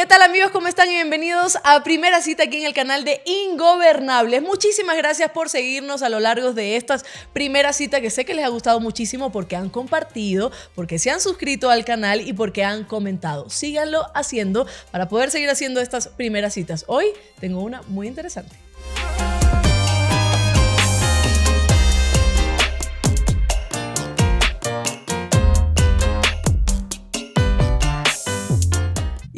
¿Qué tal amigos? ¿Cómo están? Y bienvenidos a Primera Cita aquí en el canal de Ingobernables. Muchísimas gracias por seguirnos a lo largo de estas primeras citas que sé que les ha gustado muchísimo porque han compartido, porque se han suscrito al canal y porque han comentado. Síganlo haciendo para poder seguir haciendo estas Primeras Citas. Hoy tengo una muy interesante.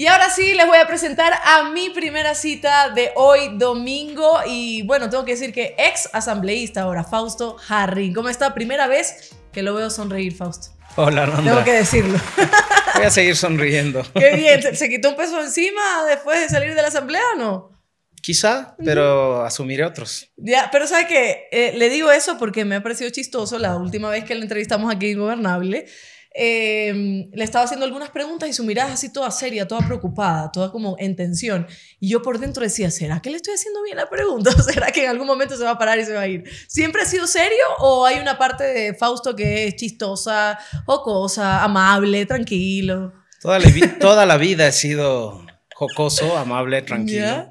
Y ahora sí, les voy a presentar a mi primera cita de hoy domingo. Y bueno, tengo que decir que ex asambleísta ahora, Fausto Jarrín. ¿Cómo está? Primera vez que lo veo sonreír, Fausto. Hola, Ronda. Tengo que decirlo. Voy a seguir sonriendo. Qué bien. ¿Se quitó un peso encima después de salir de la asamblea o no? Quizá, pero asumiré otros. Ya, pero ¿sabe que eh, le digo eso porque me ha parecido chistoso la última vez que le entrevistamos aquí en Gobernable. Em, le estaba haciendo algunas preguntas y su mirada así toda seria, toda preocupada, toda como en tensión. Y yo por dentro decía, ¿será que le estoy haciendo bien la pregunta? ¿Será que en algún momento se va a parar y se va a ir? ¿Siempre ha sido serio o hay una parte de Fausto que es chistosa, jocosa, amable, tranquilo? Toda la, toda la vida he sido jocoso, amable, tranquilo.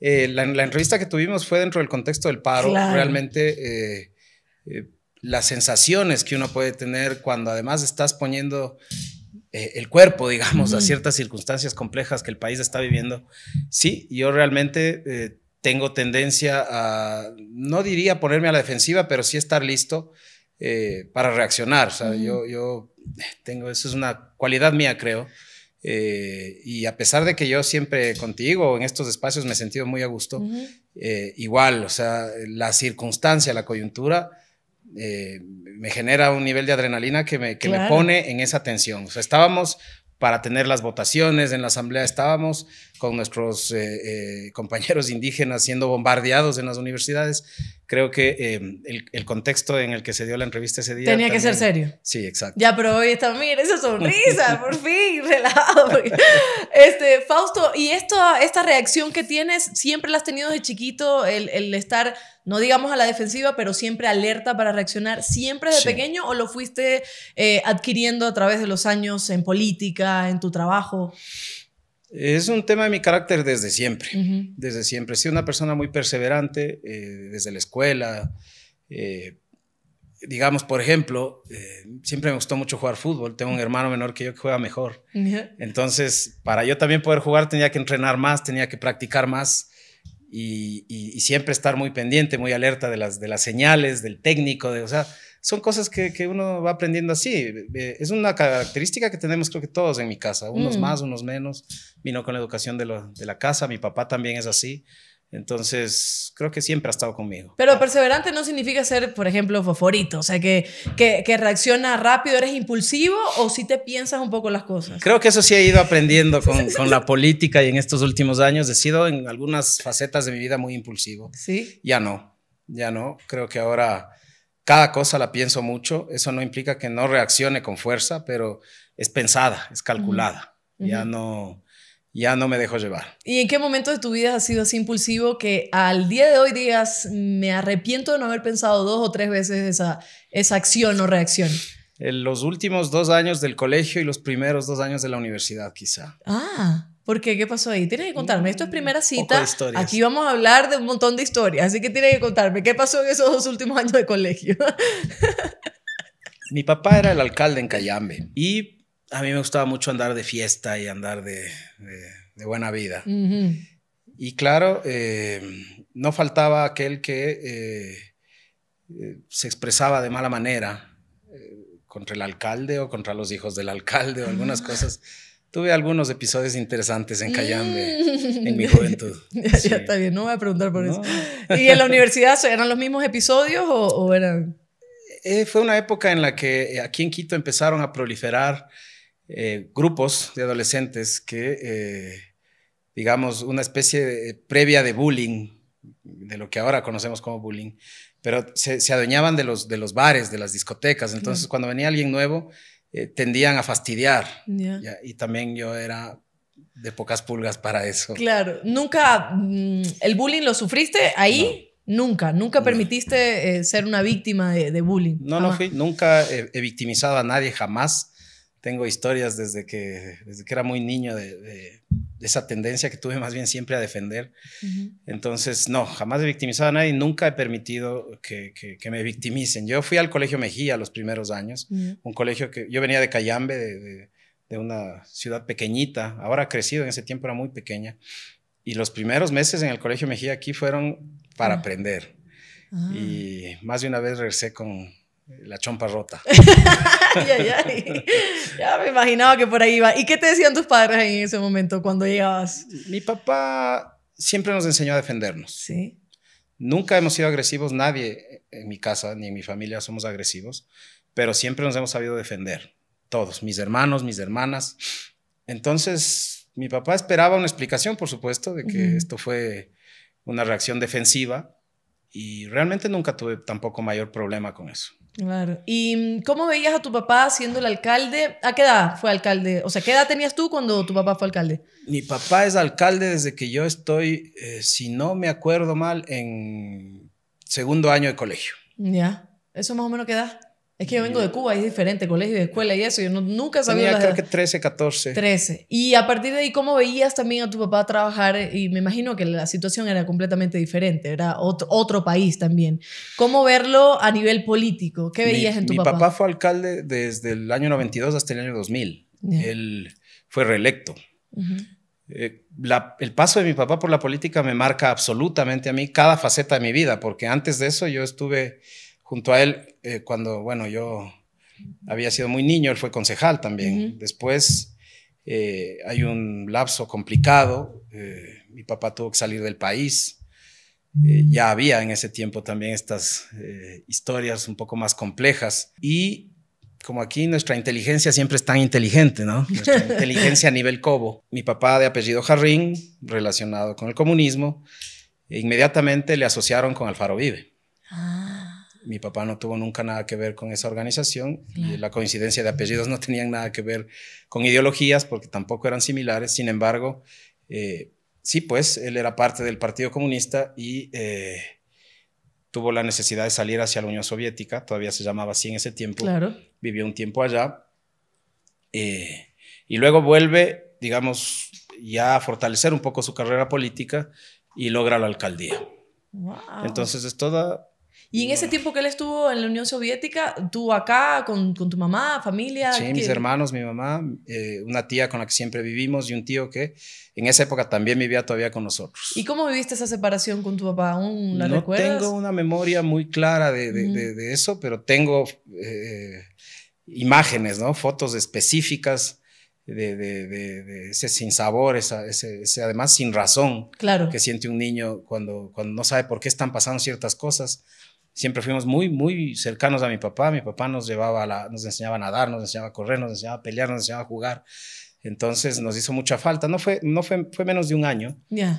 Eh, la, entrevista que tuvimos fue dentro del contexto del paro. Realmente... Eh, eh, las sensaciones que uno puede tener cuando además estás poniendo eh, el cuerpo, digamos, a ciertas circunstancias complejas que el país está viviendo. Sí, yo realmente eh, tengo tendencia a, no diría ponerme a la defensiva, pero sí estar listo eh, para reaccionar. O sea, yo, tengo, eso es una cualidad mía, creo. y a pesar de que yo siempre contigo en estos espacios me he sentido muy a gusto, igual, o sea, la circunstancia, la coyuntura eh, me genera un nivel de adrenalina que, me, pone en esa tensión. estábamos para tener las votaciones en la asamblea, estábamos con nuestros eh, eh, compañeros indígenas siendo bombardeados en las universidades creo que em, el, contexto en el que se dio la entrevista ese día. Tenía que ser serio. Sí, exacto. Ya, pero hoy está, mira, esa sonrisa, por fin, relajado. este, Fausto, ¿y esto, esta reacción que tienes, siempre la has tenido de chiquito, el, estar, no digamos a la defensiva, pero siempre alerta para reaccionar, siempre de pequeño o lo fuiste eh, adquiriendo a través de los años en política, en tu trabajo? Es un tema de mi carácter desde siempre, desde siempre. He sido una persona muy perseverante eh, desde la escuela. Eh, digamos, por ejemplo, eh, siempre me gustó mucho jugar fútbol. Tengo un hermano menor que yo que juega mejor. Entonces, para yo también poder jugar tenía que entrenar más, tenía que practicar más. Y, siempre estar muy pendiente, muy alerta de las, de las señales, del técnico, de, o sea, son cosas que, que, uno va aprendiendo así. Eh, es una característica que tenemos creo que todos en mi casa, unos mm. más, unos menos. Vino con la educación de, la casa, mi papá también es así. Entonces, creo que siempre ha estado conmigo. Pero perseverante no significa ser, por ejemplo, foforito, o sea, que, que, reacciona rápido, eres impulsivo o si te piensas un poco las cosas. Creo que eso sí he ido aprendiendo con, con la política y en estos últimos años he sido en algunas facetas de mi vida muy impulsivo. Sí. Ya no, ya no. Creo que ahora cada cosa la pienso mucho, eso no implica que no reaccione con fuerza, pero es pensada, es calculada, ya no ya no me dejo llevar. ¿Y en qué momento de tu vida has sido así impulsivo que al día de hoy digas, me arrepiento de no haber pensado dos o tres veces esa, esa acción o reacción? En los últimos dos años del colegio y los primeros dos años de la universidad, quizá. Ah. ¿Por qué? ¿Qué pasó ahí? Tienes que contarme. Esto es mm, primera cita. Aquí vamos a hablar de un montón de historias. Así que tienes que contarme. ¿Qué pasó en esos dos últimos años de colegio? Mi papá era el alcalde en Callambe Y a mí me gustaba mucho andar de fiesta y andar de, buena vida. Y claro, eh, no faltaba aquel que eh, eh, se expresaba de mala manera contra el alcalde o contra los hijos del alcalde o algunas ah. cosas. Tuve algunos episodios interesantes en Cayambe mm. en mi juventud. ya, está bien, no voy a preguntar por eso. ¿Y en la universidad eran los mismos episodios o, eran...? Eh, fue una época en la que eh, aquí en Quito empezaron a proliferar eh, grupos de adolescentes que, digamos, una especie previa de bullying, de lo que ahora conocemos como bullying, pero se, adueñaban de los, de los bares, de las discotecas. Entonces, cuando venía alguien nuevo, eh, tendían a fastidiar. y también yo era de pocas pulgas para eso. Claro, nunca mm, el bullying lo sufriste ahí. Nunca, nunca permitiste eh, ser una víctima de, bullying. No, no fui, nunca he, victimizado a nadie, jamás tengo historias desde que, desde que era muy niño de, esa tendencia que tuve más bien siempre a defender. Entonces, no, jamás he victimizado a nadie, nunca he permitido que, me victimicen. Yo fui al Colegio Mejía los primeros años, un colegio que yo venía de Cayambe, de, una ciudad pequeñita, ahora ha crecido, en ese tiempo era muy pequeña. Y los primeros meses en el Colegio Mejía aquí fueron para ah. aprender. Ah. Y más de una vez regresé con, la chompa rota. ya, ya, ya, me imaginaba que por ahí iba. ¿Y qué te decían tus padres en ese momento cuando llegabas? Mi papá siempre nos enseñó a defendernos. Sí. Nunca hemos sido agresivos, nadie en mi casa ni en mi familia somos agresivos, pero siempre nos hemos sabido defender, todos, mis hermanos, mis hermanas. Entonces, mi papá esperaba una explicación, por supuesto, de que esto fue una reacción defensiva y realmente nunca tuve tampoco mayor problema con eso. Claro. ¿Y mm, cómo veías a tu papá siendo el alcalde? ¿A qué edad fue alcalde? O sea, ¿qué edad tenías tú cuando tu papá fue alcalde? Mi papá es alcalde desde que yo estoy, eh, si no me acuerdo mal, en segundo año de colegio. Ya. ¿Eso más o menos qué edad? Es que yo vengo de Cuba es diferente, colegio escuela y eso. Yo nunca sabía. Tenía creo que 13, 14. 13. Y a partir de ahí, ¿cómo veías también a tu papá trabajar? Y me imagino que la situación era completamente diferente, era otro, país también. ¿Cómo verlo a nivel político? ¿Qué veías en tu papá? Mi papá fue alcalde desde el año 92 hasta el año 2000. Él fue reelecto. Eh, el paso de mi papá por la política me marca absolutamente a mí cada faceta de mi vida, porque antes de eso yo estuve junto a él eh, cuando, bueno, yo había sido muy niño, él fue concejal también. Después eh, hay un lapso complicado, eh, mi papá tuvo que salir del país. ya había en ese tiempo también estas historias un poco más complejas. Y como aquí nuestra inteligencia siempre es tan inteligente, ¿no? Nuestra inteligencia a nivel cobo. Mi papá de apellido Jarrín, relacionado con el comunismo, e inmediatamente le asociaron con Alfaro Vive mi papá no tuvo nunca nada que ver con esa organización la coincidencia de apellidos no tenían nada que ver con ideologías porque tampoco eran similares. Sin embargo, eh, sí, pues él era parte del Partido Comunista y eh, tuvo la necesidad de salir hacia la Unión Soviética, todavía se llamaba así en ese tiempo, vivió un tiempo allá eh, y luego vuelve, digamos, ya a fortalecer un poco su carrera política y logra la alcaldía. Entonces es toda y en ese tiempo que él estuvo en la Unión Soviética, tú acá con, con tu mamá, familia. Sí, mis hermanos, mi mamá, eh, una tía con la que siempre vivimos y un tío que en esa época también vivía todavía con nosotros. ¿Y cómo viviste esa separación con tu papá? ¿Aún la no tengo una memoria muy clara de, de, eso, pero tengo eh, imágenes, ¿no? Fotos específicas. De, de, ese sinsabor, esa, ese, además sin razón claro. que siente un niño cuando, cuando no sabe por qué están pasando ciertas cosas siempre fuimos muy, muy cercanos a mi papá. Mi papá nos llevaba, la, nos enseñaba a nadar, nos enseñaba a correr, nos enseñaba a pelear, nos enseñaba a jugar. Entonces nos hizo mucha falta. No fue, no fue, menos de un año,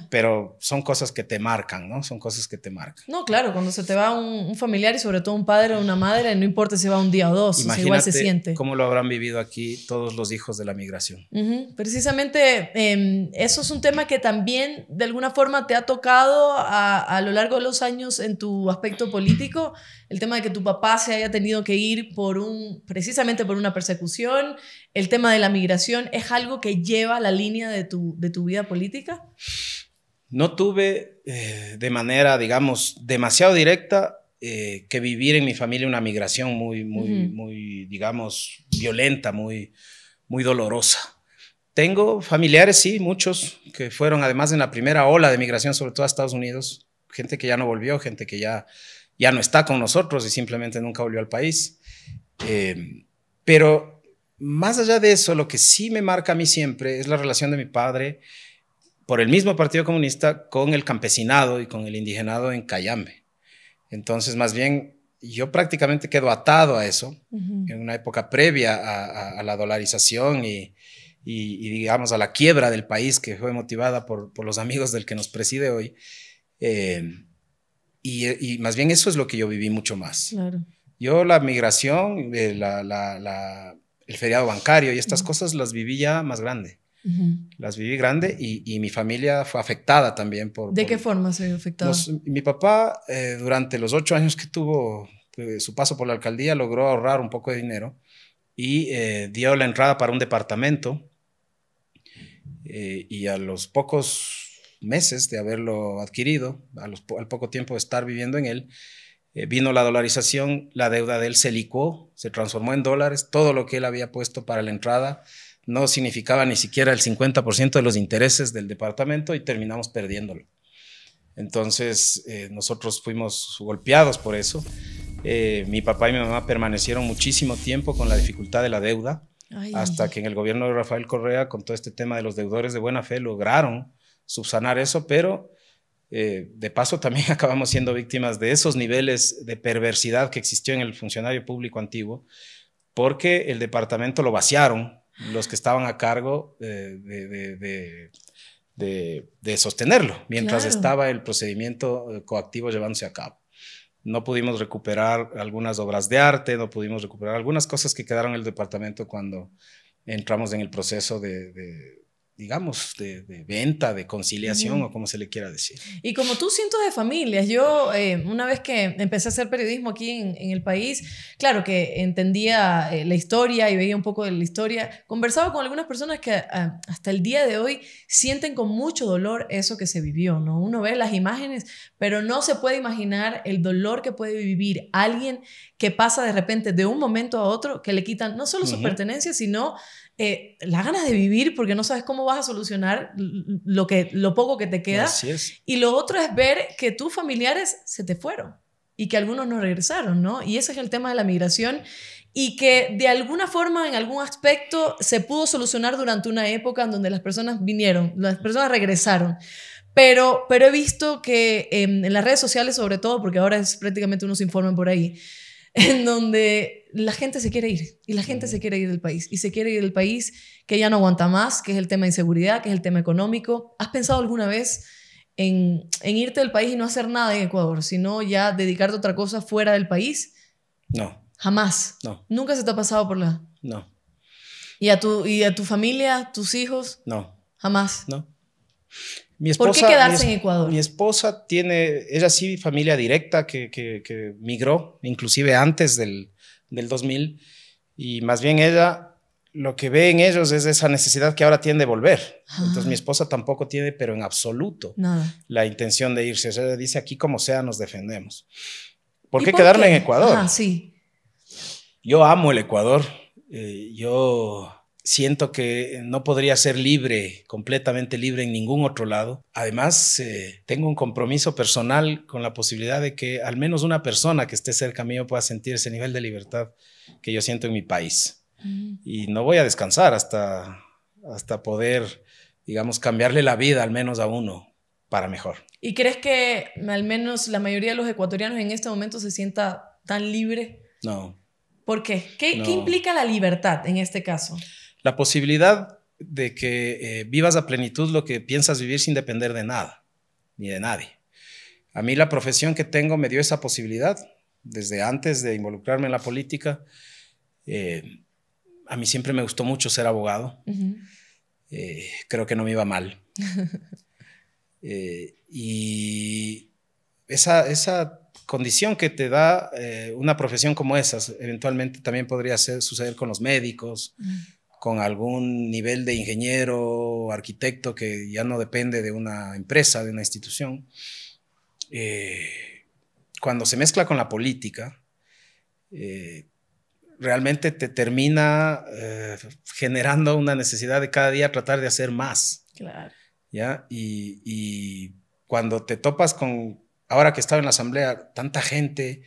pero son cosas que te marcan, ¿no? Son cosas que te marcan. No, claro, cuando se te va un, familiar y sobre todo un padre o una madre, no importa si va un día o dos, igual se siente. ¿Cómo lo habrán vivido aquí todos los hijos de la migración? Precisamente, em, eso es un tema que también de alguna forma te ha tocado a, a lo largo de los años en tu aspecto político, el tema de que tu papá se haya tenido que ir por un, precisamente por una persecución, el tema de la migración es algo que lleva la línea de tu, de tu vida política? No tuve eh, de manera, digamos, demasiado directa eh, que vivir en mi familia una migración muy, muy, muy, digamos, violenta, muy, muy dolorosa. Tengo familiares, sí, muchos, que fueron además en la primera ola de migración, sobre todo a Estados Unidos, gente que ya no volvió, gente que ya, ya no está con nosotros y simplemente nunca volvió al país. Eh, pero más allá de eso, lo que sí me marca a mí siempre es la relación de mi padre por el mismo Partido Comunista con el campesinado y con el indigenado en Cayambe. Entonces, más bien, yo prácticamente quedo atado a eso en una época previa a, la dolarización y, digamos, a la quiebra del país que fue motivada por, los amigos del que nos preside hoy. Eh, y, más bien eso es lo que yo viví mucho más. Yo la migración, eh, la, el feriado bancario y estas cosas las viví ya más grande. Las viví grande y, mi familia fue afectada también por... ¿De qué forma se vio afectada? Mi papá, eh, durante los ocho años que tuvo eh, su paso por la alcaldía, logró ahorrar un poco de dinero y eh, dio la entrada para un departamento y a los pocos meses de haberlo adquirido, a al poco tiempo de estar viviendo en él, eh, vino la dolarización, la deuda de él se licuó, se transformó en dólares, todo lo que él había puesto para la entrada no significaba ni siquiera el 50% de los intereses del departamento y terminamos perdiéndolo. Entonces eh, nosotros fuimos golpeados por eso. Eh, mi papá y mi mamá permanecieron muchísimo tiempo con la dificultad de la deuda, hasta que en el gobierno de Rafael Correa, con todo este tema de los deudores de buena fe, lograron subsanar eso, pero eh, de paso, también acabamos siendo víctimas de esos niveles de perversidad que existió en el funcionario público antiguo, porque el departamento lo vaciaron los que estaban a cargo eh, de, sostenerlo, mientras estaba el procedimiento eh, coactivo llevándose a cabo. No pudimos recuperar algunas obras de arte, no pudimos recuperar algunas cosas que quedaron en el departamento cuando entramos en el proceso de, digamos, de, venta, de conciliación o como se le quiera decir. Y como tú cientos de familias, yo eh, una vez que empecé a hacer periodismo aquí en, el país, claro que entendía eh, la historia y veía un poco de la historia, conversaba con algunas personas que ah, hasta el día de hoy sienten con mucho dolor eso que se vivió, ¿no? Uno ve las imágenes, pero no se puede imaginar el dolor que puede vivir alguien que pasa de repente de un momento a otro, que le quitan no solo sus pertenencias, sino eh, las ganas de vivir porque no sabes cómo vas a solucionar lo, que, lo poco que te queda. Y lo otro es ver que tus familiares se te fueron y que algunos no regresaron, ¿no? Y ese es el tema de la migración y que de alguna forma, en algún aspecto, se pudo solucionar durante una época en donde las personas vinieron, las personas regresaron. Pero, pero he visto que em, en las redes sociales, sobre todo, porque ahora es prácticamente unos informa por ahí, en donde la gente se quiere ir y la gente se quiere ir del país y se quiere ir del país que ya no aguanta más, que es el tema de inseguridad, que es el tema económico. ¿Has pensado alguna vez en, irte del país y no hacer nada en Ecuador, sino ya dedicarte a otra cosa fuera del país? No. Jamás. No. Nunca se te ha pasado por la. No. ¿Y a tu, y a tu familia, tus hijos? No. Jamás. No. Mi esposa, ¿Por qué quedarse mi, en Ecuador? Mi esposa tiene, ella sí, familia directa que, que, que migró, inclusive antes del, del 2000, y más bien ella lo que ve en ellos es esa necesidad que ahora tiene de volver. Entonces mi ah. esposa tampoco tiene, pero en absoluto, la intención de irse. Ella dice, aquí como sea, nos defendemos. ¿Por qué quedarme en Ecuador? Ah, sí. Yo amo el Ecuador. Eh, yo siento que no podría ser libre, completamente libre en ningún otro lado. Además, eh, tengo un compromiso personal con la posibilidad de que al menos una persona que esté cerca mío pueda sentir ese nivel de libertad que yo siento en mi país. Mm. Y no voy a descansar hasta, hasta poder, digamos, cambiarle la vida al menos a uno para mejor. ¿Y crees que al menos la mayoría de los ecuatorianos en este momento se sienta tan libre? No. ¿Por qué? ¿Qué, ¿qué implica la libertad en este caso? la posibilidad de que eh, vivas a plenitud lo que piensas vivir sin depender de nada, ni de nadie. A mí la profesión que tengo me dio esa posibilidad desde antes de involucrarme en la política. Eh, a mí siempre me gustó mucho ser abogado. Eh, creo que no me iba mal. y esa, esa, condición que te da una profesión como esa, eventualmente también podría suceder con los médicos, con algún nivel de ingeniero o arquitecto que ya no depende de una empresa, de una institución. Eh, cuando se mezcla con la política, eh, realmente te termina eh, generando una necesidad de cada día tratar de hacer más. Claro. ¿ya? Y, y, cuando te topas con, ahora que estaba en la asamblea, tanta gente,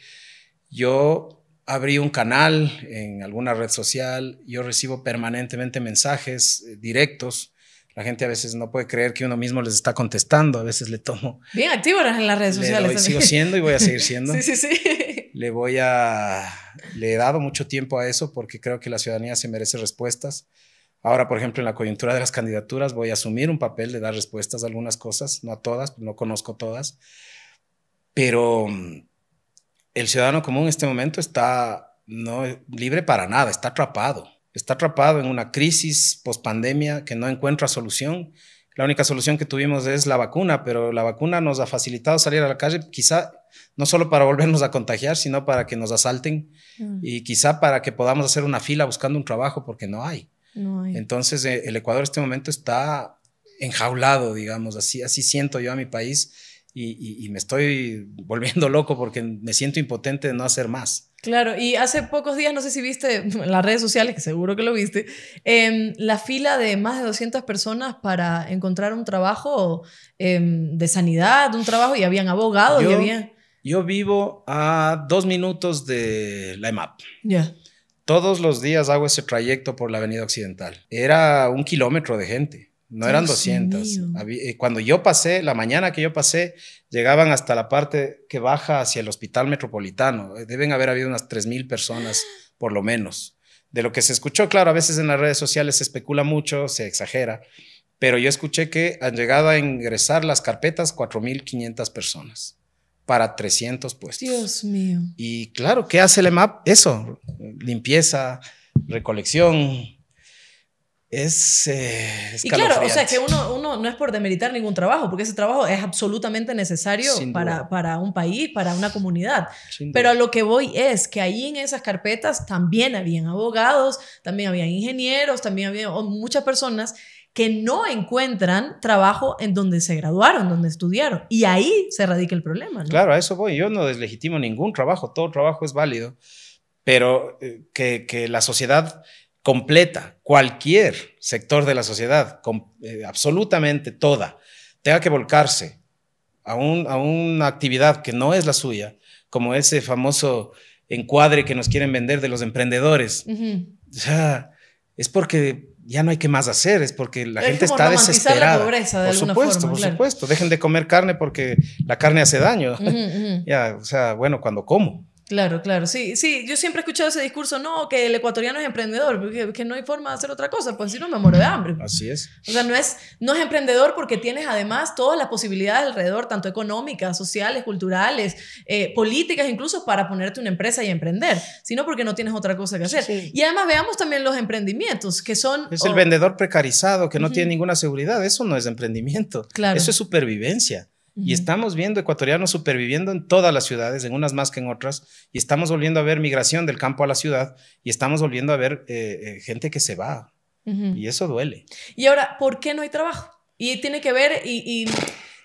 yo abrí un canal en alguna red social, yo recibo permanentemente mensajes eh, directos. La gente a veces no puede creer que uno mismo les está contestando, a veces le tomo. Bien activo en las redes sociales. Doy, sigo siendo y voy a seguir siendo. sí, sí, sí. Le voy a. Le he dado mucho tiempo a eso porque creo que la ciudadanía se merece respuestas. Ahora, por ejemplo, en la coyuntura de las candidaturas voy a asumir un papel de dar respuestas a algunas cosas, no a todas, no conozco todas, pero mm, el ciudadano común en este momento está no libre para nada, está atrapado. Está atrapado en una crisis post pandemia que no encuentra solución. La única solución que tuvimos es la vacuna, pero la vacuna nos ha facilitado salir a la calle, quizá no solo para volvernos a contagiar, sino para que nos asalten mm. y quizá para que podamos hacer una fila buscando un trabajo porque no hay. No hay. Entonces, eh, el Ecuador en este momento está enjaulado, digamos, así, así siento yo a mi país y, me estoy volviendo loco porque me siento impotente de no hacer más. Claro, y hace pocos días, no sé si viste en las redes sociales, que seguro que lo viste, em, la fila de más de 200 personas para encontrar un trabajo em, de sanidad, un trabajo, y habían abogados, yo, Yo vivo a dos minutos de la EMAP. Ya. Todos los días hago ese trayecto por la Avenida Occidental. Era un kilómetro de gente. No eran 200. Eh, cuando yo pasé, la mañana que yo pasé, llegaban hasta la parte que baja hacia el hospital metropolitano. Eh, deben haber habido unas 3.000 personas, por lo menos. De lo que se escuchó, claro, a veces en las redes sociales se especula mucho, se exagera, pero yo escuché que han llegado a ingresar las carpetas 4.500 personas para 300 puestos. Dios mío. Y claro, ¿qué hace el EMAP? Eso, limpieza, recolección, eh, es... y claro, o sea, que uno, uno no es por demeritar ningún trabajo, porque ese trabajo es absolutamente necesario para, para un país, para una comunidad. Pero a lo que voy es que ahí en esas carpetas también habían abogados, también habían ingenieros, también había muchas personas que no encuentran trabajo en donde se graduaron, donde estudiaron. Y ahí se radica el problema. ¿no? Claro, a eso voy. Yo no deslegitimo ningún trabajo, todo trabajo es válido, pero eh, que, que la sociedad completa, cualquier sector de la sociedad, eh, absolutamente toda, tenga que volcarse a, una actividad que no es la suya, como ese famoso encuadre que nos quieren vender de los emprendedores. O sea, es porque ya no hay que más hacer, es porque la gente está desesperada. por supuesto, por supuesto. Dejen de comer carne porque la carne hace daño. ya, o sea, bueno, cuando como. Claro, claro. Sí, sí, yo siempre he escuchado ese discurso, no, que el ecuatoriano es emprendedor, porque que no hay forma de hacer otra cosa, pues si no me muero de hambre. Así es. O sea, no es, no es emprendedor porque tienes además todas las posibilidades alrededor, tanto económicas, sociales, culturales, eh, políticas, incluso para ponerte una empresa y emprender, sino porque no tienes otra cosa que hacer. Y además veamos también los emprendimientos, que son... Es el vendedor precarizado, que no tiene ninguna seguridad, eso no es emprendimiento. Claro. Eso es supervivencia. Y estamos viendo ecuatorianos superviviendo en todas las ciudades, en unas más que en otras, y estamos volviendo a ver migración del campo a la ciudad, y estamos volviendo a ver eh, eh, gente que se va. Y eso duele. Y ahora, ¿por qué no hay trabajo? Y tiene que ver, y,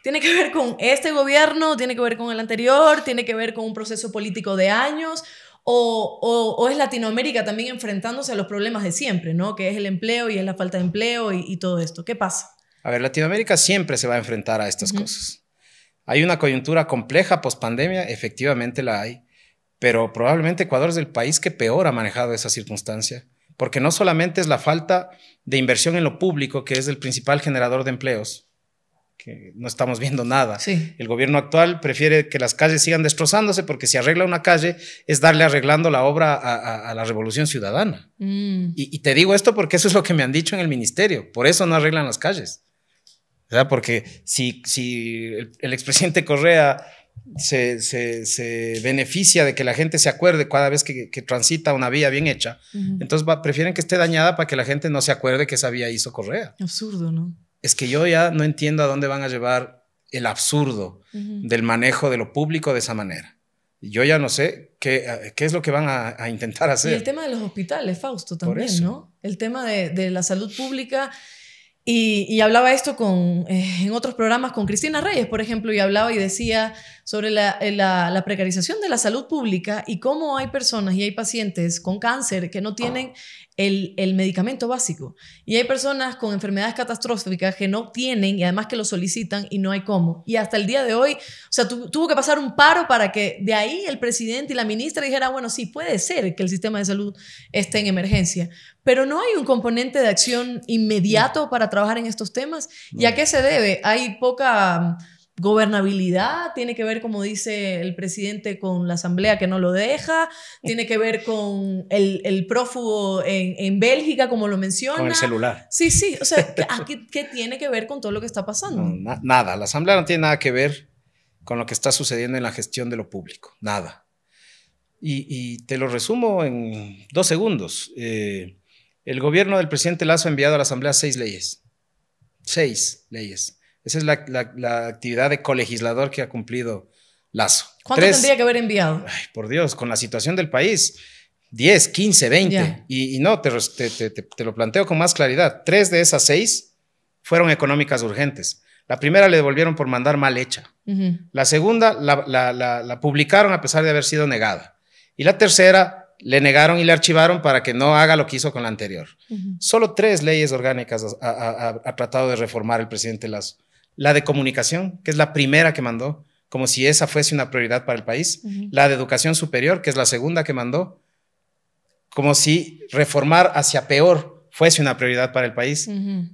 tiene que ver con este gobierno, tiene que ver con el anterior, tiene que ver con un proceso político de años. O, es Latinoamérica también enfrentándose a los problemas de siempre, ¿no? Que es el empleo y es la falta de empleo y, todo esto. ¿Qué pasa? A ver, Latinoamérica siempre se va a enfrentar a estas cosas. Hay una coyuntura compleja pospandemia, efectivamente la hay, pero probablemente Ecuador es el país que peor ha manejado esa circunstancia, porque no solamente es la falta de inversión en lo público, que es el principal generador de empleos, que no estamos viendo nada. El gobierno actual prefiere que las calles sigan destrozándose porque si arregla una calle es darle arreglando la obra a, la revolución ciudadana. Mm. y, te digo esto porque eso es lo que me han dicho en el ministerio, por eso no arreglan las calles. Porque si, si el, expresidente Correa se, beneficia de que la gente se acuerde cada vez que, transita una vía bien hecha, entonces prefieren que esté dañada para que la gente no se acuerde que esa vía hizo Correa. Absurdo, ¿no? Es que yo ya no entiendo a dónde van a llevar el absurdo del manejo de lo público de esa manera yo ya no sé qué, es lo que van a, intentar hacer. Y el tema de los hospitales, Fausto, también, ¿no? El tema de, de, la salud pública y, hablaba esto con, eh, en otros programas con Cristina Reyes, por ejemplo, y hablaba y decía sobre eh, la, la, precarización de la salud pública y cómo hay personas y hay pacientes con cáncer que no tienen el, medicamento básico. Y hay personas con enfermedades catastróficas que no tienen y además que lo solicitan y no hay cómo. Y hasta el día de hoy, o sea, tuvo que pasar un paro para que de ahí el presidente y la ministra dijeran, bueno, sí, puede ser que el sistema de salud esté en emergencia, pero no hay un componente de acción inmediato para trabajar en estos temas. ¿Y a qué se debe? Hay poca gobernabilidad, tiene que ver, como dice el presidente, con la asamblea que no lo deja, tiene que ver con el, prófugo en, Bélgica, como lo menciona. Con el celular. Sí, sí, o sea, ¿qué, tiene que ver con todo lo que está pasando? nada, la asamblea no tiene nada que ver con lo que está sucediendo en la gestión de lo público, nada. Y, te lo resumo en dos segundos. Eh, el gobierno del presidente Lazo ha enviado a la asamblea seis leyes, seis leyes esa es la, actividad de colegislador que ha cumplido Lazo. ¿Cuánto tendría que haber enviado? por Dios, con la situación del país. 10, 15, 20. Y, no, te, te, lo planteo con más claridad. Tres de esas seis fueron económicas urgentes. La primera le devolvieron por mandar mal hecha. La segunda la, la, publicaron a pesar de haber sido negada. Y la tercera le negaron y le archivaron para que no haga lo que hizo con la anterior. Solo tres leyes orgánicas ha, ha tratado de reformar el presidente Lazo la de comunicación, que es la primera que mandó, como si esa fuese una prioridad para el país, la de educación superior, que es la segunda que mandó, como si reformar hacia peor fuese una prioridad para el país.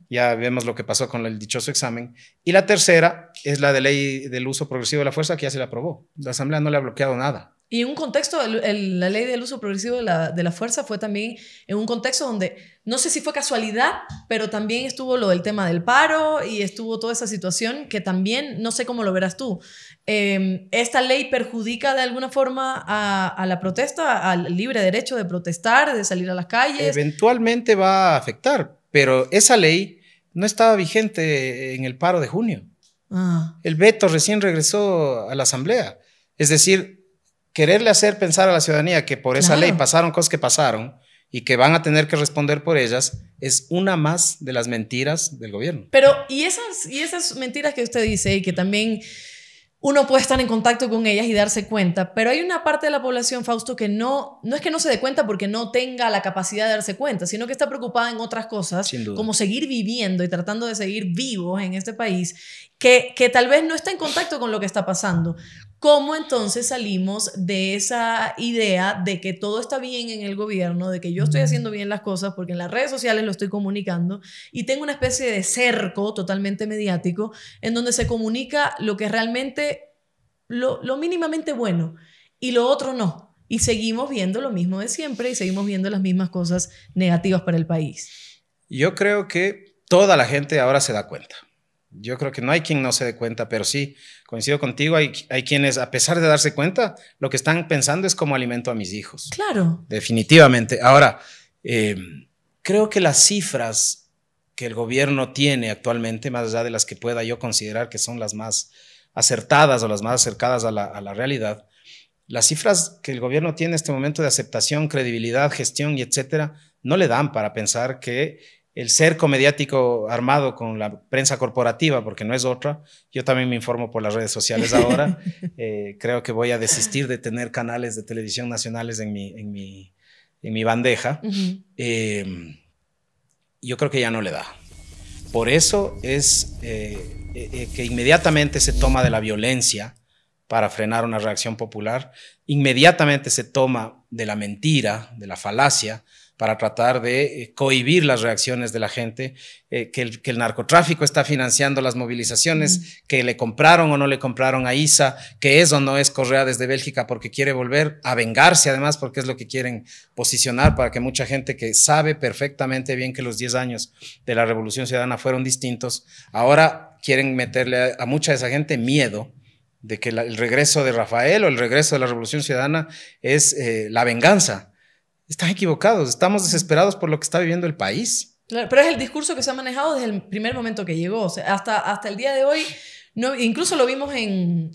Ya vemos lo que pasó con el dichoso examen. Y la tercera es la de ley del uso progresivo de la fuerza, que ya se la aprobó. La Asamblea no le ha bloqueado nada. Y en un contexto, la ley del uso progresivo de la, de la, fuerza fue también en un contexto donde, no sé si fue casualidad, pero también estuvo lo del tema del paro y estuvo toda esa situación que también, no sé cómo lo verás tú, em, esta ley perjudica de alguna forma a, la protesta, al libre derecho de protestar, de salir a las calles. Eventualmente va a afectar, pero esa ley no estaba vigente en el paro de junio. Ah. El veto recién regresó a la asamblea. Es decir, quererle hacer pensar a la ciudadanía que por esa ley pasaron cosas que pasaron y que van a tener que responder por ellas, es una más de las mentiras del gobierno. Pero, y esas, y esas mentiras que usted dice y que también uno puede estar en contacto con ellas y darse cuenta, pero hay una parte de la población, Fausto, que no, no es que no se dé cuenta porque no tenga la capacidad de darse cuenta, sino que está preocupada en otras cosas, como seguir viviendo y tratando de seguir vivos en este país, que, que tal vez no está en contacto con lo que está pasando. ¿Cómo entonces salimos de esa idea de que todo está bien en el gobierno, de que yo estoy haciendo bien las cosas porque en las redes sociales lo estoy comunicando y tengo una especie de cerco totalmente mediático en donde se comunica lo que es realmente lo, lo mínimamente bueno y lo otro no? Y seguimos viendo lo mismo de siempre y seguimos viendo las mismas cosas negativas para el país. Yo creo que toda la gente ahora se da cuenta. Yo creo que no hay quien no se dé cuenta, pero sí, coincido contigo, hay, hay quienes, a pesar de darse cuenta, lo que están pensando es cómo alimento a mis hijos. Claro. Definitivamente. Ahora, eh, creo que las cifras que el gobierno tiene actualmente, más allá de las que pueda yo considerar que son las más acertadas o las más acercadas a la, a la realidad, las cifras que el gobierno tiene en este momento de aceptación, credibilidad, gestión y etcétera, no le dan para pensar que el cerco mediático armado con la prensa corporativa, porque no es otra. Yo también me informo por las redes sociales ahora. Eh, creo que voy a desistir de tener canales de televisión nacionales en mi, bandeja. Em, yo creo que ya no le da. Por eso es eh, eh, que inmediatamente se toma de la violencia para frenar una reacción popular, inmediatamente se toma de la mentira, de la falacia, para tratar de eh, cohibir las reacciones de la gente, eh, que, el, narcotráfico está financiando las movilizaciones, que le compraron o no le compraron a ISA, que es o no es Correa desde Bélgica porque quiere volver a vengarse además porque es lo que quieren posicionar para que mucha gente que sabe perfectamente bien que los 10 años de la Revolución Ciudadana fueron distintos, ahora quieren meterle a, mucha de esa gente miedo de que el regreso de Rafael o el regreso de la Revolución Ciudadana es eh, la venganza están equivocados, estamos desesperados por lo que está viviendo el país. Claro, pero es el discurso que se ha manejado desde el primer momento que llegó, hasta, hasta el día de hoy, no, incluso lo vimos en,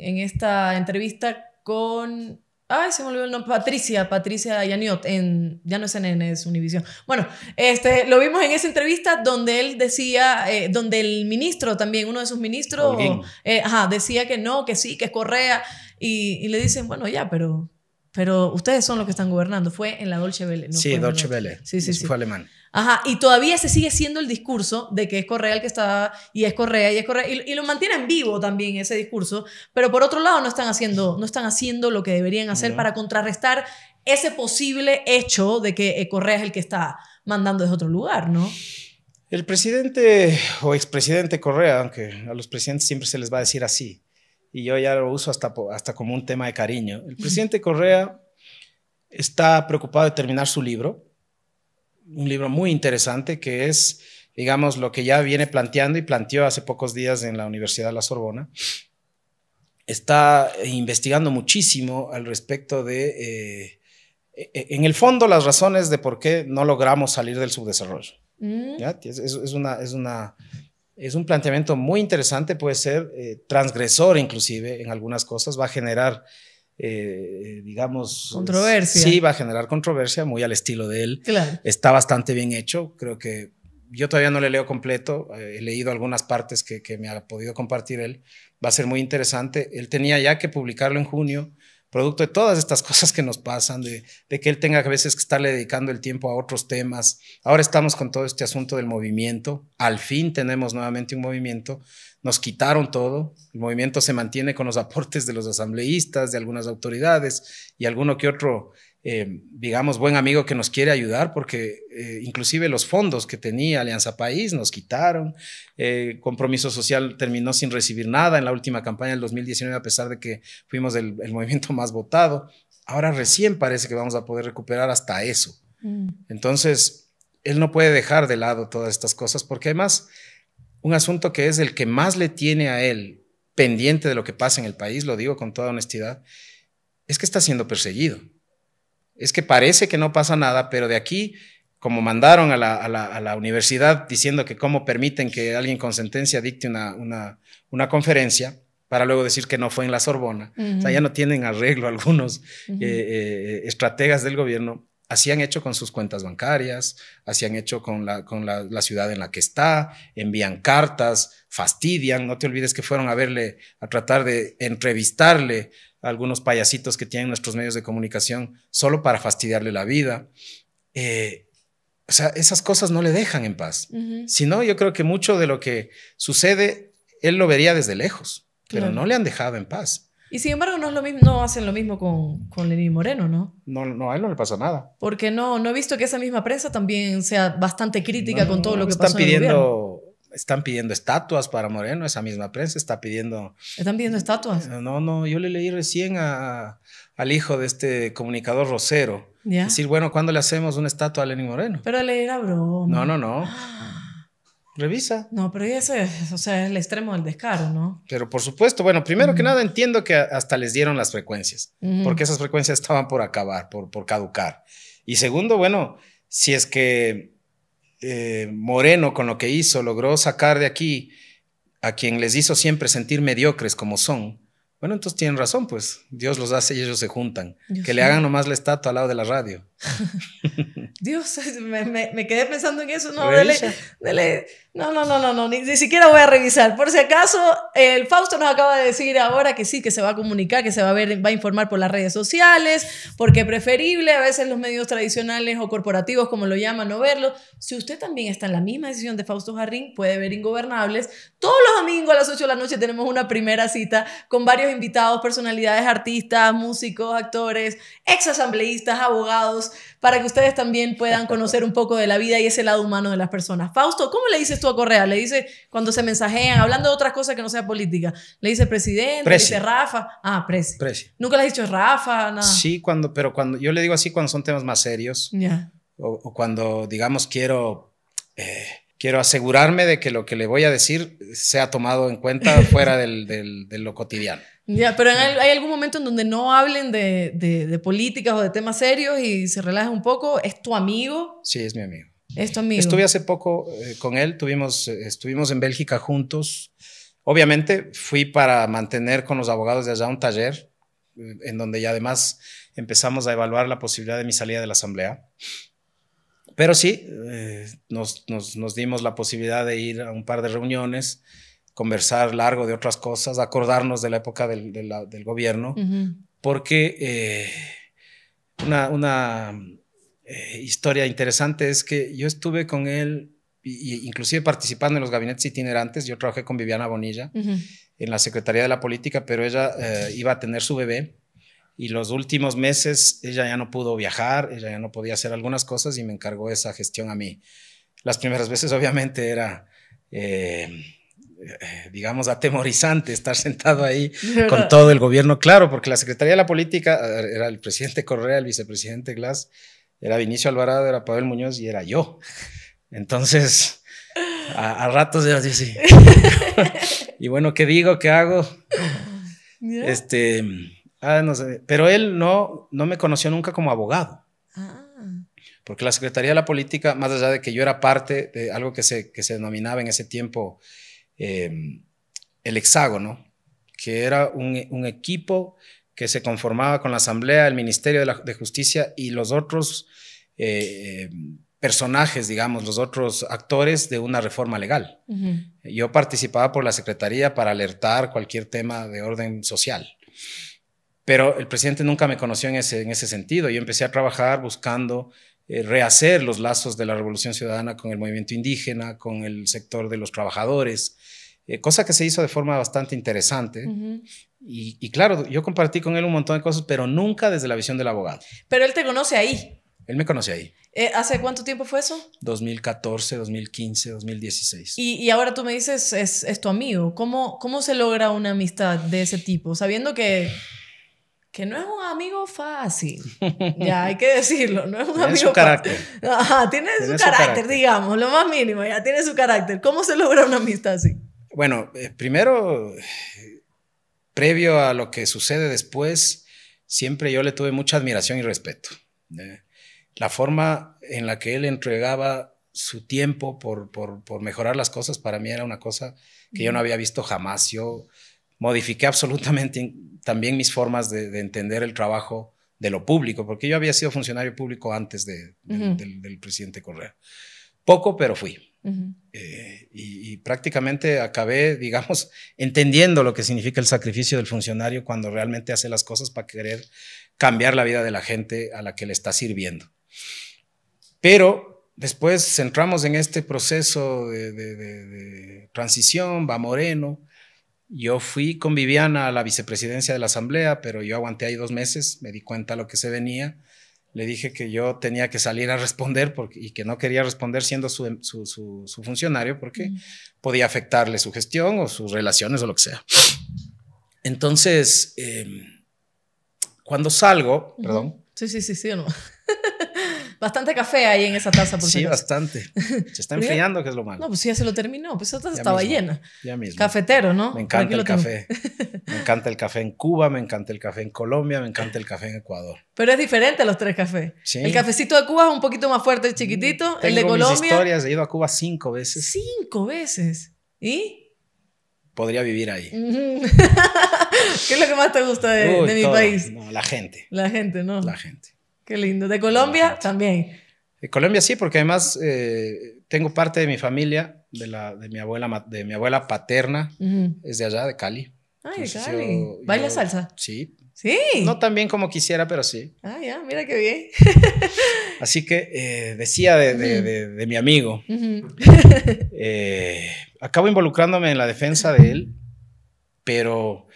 esta entrevista con Ay, se me olvidó el nombre. Patricia, Patricia Yaniot, en, ya no es en es Univision. Bueno, este, lo vimos en esa entrevista donde él decía, eh, donde el ministro también, uno de sus ministros, eh, decía que no, que sí, que es Correa. y, le dicen, bueno, ya, pero pero ustedes son los que están gobernando. Fue en la Dolce Vele. No sí, Dolce Vele. Sí, sí, sí. Fue alemán. Ajá, y todavía se sigue siendo el discurso de que es Correa el que está, y es Correa, y es Correa, y, lo lo mantienen vivo también ese discurso, pero por otro lado no están haciendo, no están haciendo lo que deberían hacer para contrarrestar ese posible hecho de que eh, Correa es el que está mandando desde otro lugar, ¿no? El presidente o expresidente Correa, aunque a los presidentes siempre se les va a decir así, y yo ya lo uso hasta, hasta como un tema de cariño. El presidente Correa está preocupado de terminar su libro, un libro muy interesante que es, digamos, lo que ya viene planteando y planteó hace pocos días en la Universidad de la Sorbona. Está eh, investigando muchísimo al respecto de... Eh, e, e, en el fondo las razones de por qué no logramos salir del subdesarrollo. Mm. es, una, es un planteamiento muy interesante, puede ser eh, transgresor inclusive en algunas cosas, va a generar, eh, digamos... Controversia. Sí, va a generar controversia, muy al estilo de él. Está bastante bien hecho, creo que yo todavía no le leo completo, eh, he leído algunas partes que, me ha podido compartir él, va a ser muy interesante. Él tenía ya que publicarlo en junio, producto de todas estas cosas que nos pasan, de, que él tenga a veces que estarle dedicando el tiempo a otros temas. Ahora estamos con todo este asunto del movimiento, al fin tenemos nuevamente un movimiento, nos quitaron todo, el movimiento se mantiene con los aportes de los asambleístas, de algunas autoridades y alguno que otro eh, digamos, buen amigo que nos quiere ayudar, porque eh, inclusive los fondos que tenía Alianza País nos quitaron, eh, Compromiso Social terminó sin recibir nada en la última campaña del 2019, a pesar de que fuimos el, movimiento más votado. Ahora recién parece que vamos a poder recuperar hasta eso. Mm. Entonces, él no puede dejar de lado todas estas cosas, porque además, un asunto que es el que más le tiene a él pendiente de lo que pasa en el país, lo digo con toda honestidad, es que está siendo perseguido es que parece que no pasa nada, pero de aquí, como mandaron a la, universidad diciendo que cómo permiten que alguien con sentencia dicte una, conferencia, para luego decir que no fue en la Sorbona. O sea, ya no tienen arreglo algunos eh, eh, estrategas del gobierno. Así han hecho con sus cuentas bancarias, así han hecho con, la, ciudad en la que está, envían cartas, fastidian, no te olvides que fueron a verle, a tratar de entrevistarle algunos payasitos que tienen nuestros medios de comunicación solo para fastidiarle la vida. Eh, o sea, esas cosas no le dejan en paz. Sino, yo creo que mucho de lo que sucede, él lo vería desde lejos, pero no le han dejado en paz. Y sin embargo, no, es lo mismo, no hacen lo mismo con, con Lenín Moreno, ¿no? ¿no? No, a él no le pasa nada. Porque no, no he visto que esa misma prensa también sea bastante crítica con todo lo que están pasó pidiendo, Están pidiendo estatuas para Moreno, esa misma prensa está pidiendo... ¿Están pidiendo estatuas? Eh, no, no, yo le leí recién a, al hijo de este comunicador Rosero. Decir, bueno, ¿cuándo le hacemos una estatua a Lenín Moreno? Pero le era broma. No, no, no. Ah. Revisa. No, pero ese es, o sea, es el extremo del descaro, ¿no? Pero por supuesto, bueno, primero que nada entiendo que hasta les dieron las frecuencias, porque esas frecuencias estaban por acabar, por, por caducar. Y segundo, bueno, si es que eh, Moreno con lo que hizo logró sacar de aquí a quien les hizo siempre sentir mediocres como son, bueno, entonces tienen razón, pues Dios los hace y ellos se juntan. que le hagan nomás la estatua al lado de la radio. Dios, me, quedé pensando en eso. No, no, no, no, no, ni, siquiera voy a revisar. Por si acaso, el Fausto nos acaba de decir ahora que sí, que se va a comunicar, que se va a ver, va a informar por las redes sociales, porque preferible a veces los medios tradicionales o corporativos, como lo llaman, no verlo. Si usted también está en la misma decisión de Fausto Jarrín, puede ver Ingobernables. Todos los domingos a las 8 de la noche tenemos una primera cita con varios invitados, personalidades, artistas, músicos, actores, ex asambleístas, abogados para que ustedes también puedan conocer un poco de la vida y ese lado humano de las personas. Fausto, ¿cómo le dices tú a Correa? Le dice cuando se mensajean, hablando de otras cosas que no sea política. Le dice presidente, le dice Rafa. Ah, presi. Nunca le has dicho Rafa, nada. Sí, cuando, pero cuando yo le digo así cuando son temas más serios. O, cuando, digamos, quiero. Eh, quiero asegurarme de que lo que le voy a decir sea tomado en cuenta fuera del, del, de lo cotidiano. Ya, pero hay algún momento en donde no hablen de, de, políticas o de temas serios y se relaja un poco. ¿Es tu amigo? Sí, es mi amigo. Es tu amigo. Estuve hace poco eh, con él, tuvimos, eh, estuvimos en Bélgica juntos. Obviamente fui para mantener con los abogados de allá un taller eh, en donde ya además empezamos a evaluar la posibilidad de mi salida de la asamblea. Pero sí, eh, nos, dimos la posibilidad de ir a un par de reuniones, conversar largo de otras cosas, acordarnos de la época del, gobierno, porque eh, una, eh, historia interesante es que yo estuve con él, y, inclusive participando en los gabinetes itinerantes, yo trabajé con Viviana Bonilla en la Secretaría de la Política, pero ella iba a tener su bebé y los últimos meses ella ya no pudo viajar, ella ya no podía hacer algunas cosas y me encargó esa gestión a mí. Las primeras veces obviamente era, eh, eh, digamos, atemorizante estar sentado ahí con todo el gobierno, claro, porque la Secretaría de la Política era el presidente Correa, el vicepresidente Glass, era Vinicio Alvarado, era Pavel Muñoz y era yo. Entonces, a, a ratos era así. y bueno, ¿qué digo? ¿Qué hago? Este Ah, pero él no, no me conoció nunca como abogado. Ah. Porque la Secretaría de la Política, más allá de que yo era parte de algo que se, se denominaba en ese tiempo em, el hexágono, que era un, equipo que se conformaba con la Asamblea, el Ministerio de, Justicia y los otros eh, em, personajes, digamos, los otros actores de una reforma legal. Yo participaba por la Secretaría para alertar cualquier tema de orden social. Pero el presidente nunca me conoció en ese, en ese sentido. Yo empecé a trabajar buscando eh, rehacer los lazos de la Revolución Ciudadana con el movimiento indígena, con el sector de los trabajadores, eh, cosa que se hizo de forma bastante interesante. y, claro, yo compartí con él un montón de cosas, pero nunca desde la visión del abogado. Pero él te conoce ahí. Él me conoce ahí. Eh, ¿Hace cuánto tiempo fue eso? 2014, 2015, 2016. Y, ahora tú me dices, es, es, tu amigo. ¿Cómo, ¿Cómo se logra una amistad de ese tipo? Sabiendo que que no es un amigo fácil, ya hay que decirlo, no es un tiene amigo su carácter. Ajá, tiene, su, carácter, digamos, lo más mínimo, ya tiene su carácter. ¿Cómo se logra una amistad así? Bueno, eh, primero, previo a lo que sucede después, siempre yo le tuve mucha admiración y respeto. ¿eh? La forma en la que él entregaba su tiempo por, por, por mejorar las cosas para mí era una cosa que yo no había visto jamás. Yo modifiqué absolutamente también mis formas de, entender el trabajo de lo público, porque yo había sido funcionario público antes del, presidente Correa. Poco, pero fui. Eh, y, y, prácticamente acabé, digamos, entendiendo lo que significa el sacrificio del funcionario cuando realmente hace las cosas para querer cambiar la vida de la gente a la que le está sirviendo. Pero después centramos en este proceso de, transición, va Moreno, yo fui con Viviana a la vicepresidencia de la asamblea, pero yo aguanté ahí dos meses, me di cuenta lo que se venía. Le dije que yo tenía que salir a responder porque, y que no quería responder siendo su, funcionario porque podía afectarle su gestión o sus relaciones o lo que sea. Entonces, em, cuando salgo, perdón. Sí, sí, sí, sí, no. Bastante café ahí en esa taza, Sí, bastante. Se está enfriando, que es lo malo. No, pues ya se lo terminó. Pues esa taza estaba llena. Ya mismo. Cafetero, ¿no? Me encanta el café. me encanta el café en Cuba, me encanta el café en Colombia, me encanta el café en Ecuador. Pero es diferente a los tres cafés. El cafecito de Cuba es un poquito más fuerte y chiquitito. el de Colombia. historias, he ido a Cuba cinco veces. Cinco veces. ¿Y? podría vivir ahí. ¿Qué es lo que más te gusta de, mi país? No, la gente. La gente, ¿no? La gente. Qué lindo. ¿De Colombia también? De Colombia sí, porque además eh, tengo parte de mi familia, de, la, de, mi, abuela, de mi abuela paterna, es de allá, de Cali. Ay, de Cali. Vaya ¿Baila salsa? Sí. Sí. No tan bien como quisiera, pero sí. Ah, ya, mira qué bien. Así que eh, decía de, mi amigo, eh, acabo involucrándome en la defensa de él, pero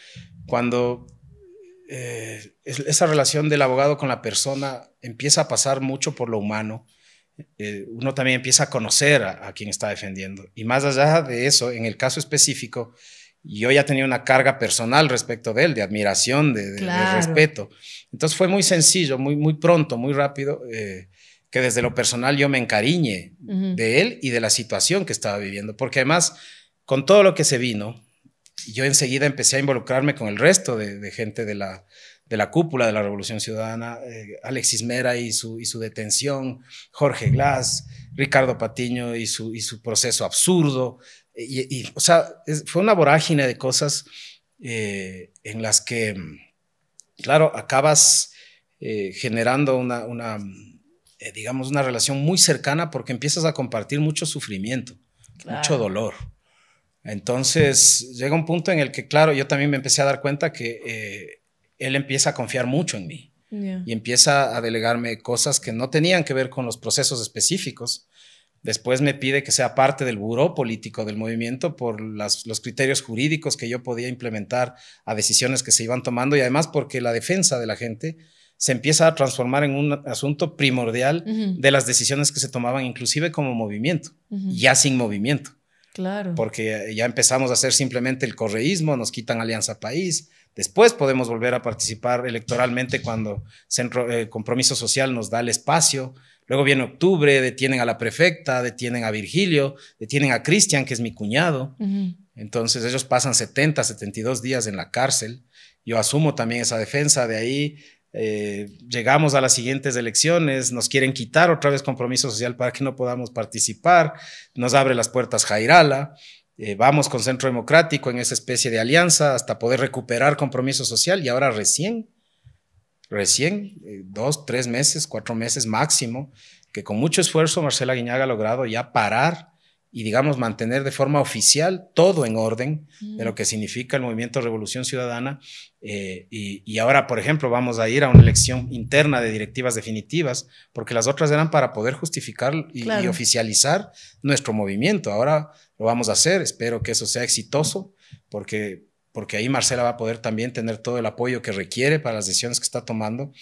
cuando eh, esa relación del abogado con la persona empieza a pasar mucho por lo humano. Eh, uno también empieza a conocer a, quien está defendiendo. Y más allá de eso, en el caso específico, yo ya tenía una carga personal respecto de él, de admiración, de, respeto. Entonces fue muy sencillo, muy, muy pronto, muy rápido, eh, que desde lo personal yo me encariñe de él y de la situación que estaba viviendo. Porque además, con todo lo que se vino, y yo enseguida empecé a involucrarme con el resto de, gente de la, cúpula de la Revolución Ciudadana, eh, Alexis Mera y su, y su detención, Jorge Glass, Ricardo Patiño y su, y su proceso absurdo. Y, o sea, fue una vorágine de cosas eh, en las que, claro, acabas eh, generando una, digamos, una relación muy cercana porque empiezas a compartir mucho sufrimiento, mucho dolor. Entonces llega un punto en el que, claro, yo también me empecé a dar cuenta que eh, él empieza a confiar mucho en mí y empieza a delegarme cosas que no tenían que ver con los procesos específicos. Después me pide que sea parte del buró político del movimiento por los criterios jurídicos que yo podía implementar a decisiones que se iban tomando y además porque la defensa de la gente se empieza a transformar en un asunto primordial de las decisiones que se tomaban inclusive como movimiento, ya sin movimiento. Porque ya empezamos a hacer simplemente el correísmo, nos quitan Alianza País. Después podemos volver a participar electoralmente cuando Centro, eh, Compromiso Social nos da el espacio. Luego viene octubre, detienen a la prefecta, detienen a Virgilio, detienen a Cristian, que es mi cuñado. Entonces ellos pasan 70, 72 días en la cárcel. Yo asumo también esa defensa. De ahí eh, llegamos a las siguientes elecciones, nos quieren quitar otra vez compromiso social para que no podamos participar, nos abre las puertas Jairala, eh, vamos con Centro Democrático en esa especie de alianza hasta poder recuperar compromiso social y ahora recién, recién, eh, dos, tres meses, cuatro meses máximo, que con mucho esfuerzo Marcela Guiñaga ha logrado ya parar y, digamos, mantener de forma oficial todo en orden de lo mm. que significa el movimiento Revolución Ciudadana. Eh, y, ahora, por ejemplo, vamos a ir a una elección interna de directivas definitivas, porque las otras eran para poder justificar y, oficializar nuestro movimiento. Ahora lo vamos a hacer, espero que eso sea exitoso, porque porque ahí Marcela va a poder también tener todo el apoyo que requiere para las decisiones que está tomando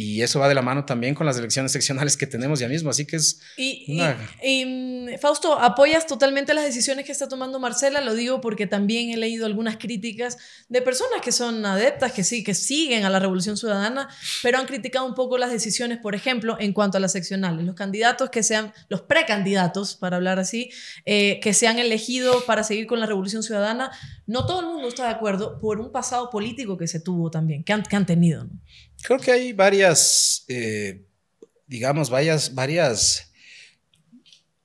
y eso va de la mano también con las elecciones seccionales que tenemos ya mismo, así que es... Y, mm, Fausto, ¿apoyas totalmente las decisiones que está tomando Marcela? Lo digo porque también he leído algunas críticas de personas que son adeptas, que sí, que siguen a la Revolución Ciudadana, pero han criticado un poco las decisiones, por ejemplo, en cuanto a las seccionales. Los candidatos que sean, los precandidatos, para hablar así, eh, que se han elegido para seguir con la Revolución Ciudadana, no todo el mundo está de acuerdo por un pasado político que se tuvo también, que han, que han tenido. ¿no? Creo que hay varias, eh, digamos, varias, varias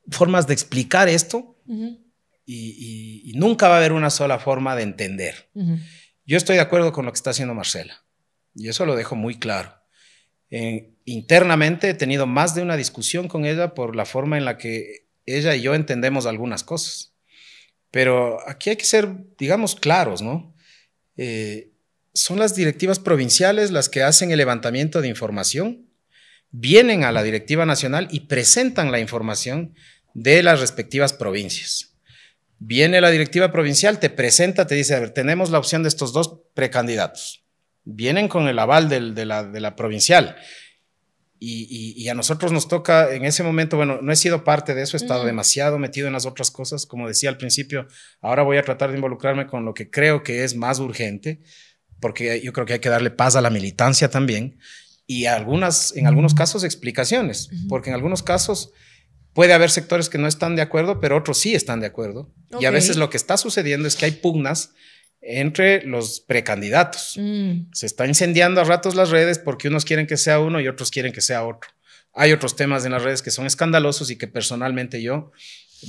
formas de explicar esto y, nunca va a haber una sola forma de entender. Yo estoy de acuerdo con lo que está haciendo Marcela y eso lo dejo muy claro. internamente he tenido más de una discusión con ella por la forma en la que ella y yo entendemos algunas cosas. Pero aquí hay que ser, digamos, claros, ¿no? Eh, son las directivas provinciales las que hacen el levantamiento de información, vienen a la directiva nacional y presentan la información de las respectivas provincias. Viene la directiva provincial, te presenta, te dice, a ver, tenemos la opción de estos dos precandidatos. Vienen con el aval de, la, provincial. Y, a nosotros nos toca en ese momento, bueno, no he sido parte de eso, he estado demasiado metido en las otras cosas, como decía al principio, ahora voy a tratar de involucrarme con lo que creo que es más urgente, porque yo creo que hay que darle paz a la militancia también y algunas, en algunos casos explicaciones, porque en algunos casos puede haber sectores que no están de acuerdo, pero otros sí están de acuerdo. Y a veces lo que está sucediendo es que hay pugnas entre los precandidatos. Mm. Se está incendiando a ratos las redes porque unos quieren que sea uno y otros quieren que sea otro. Hay otros temas en las redes que son escandalosos y que personalmente yo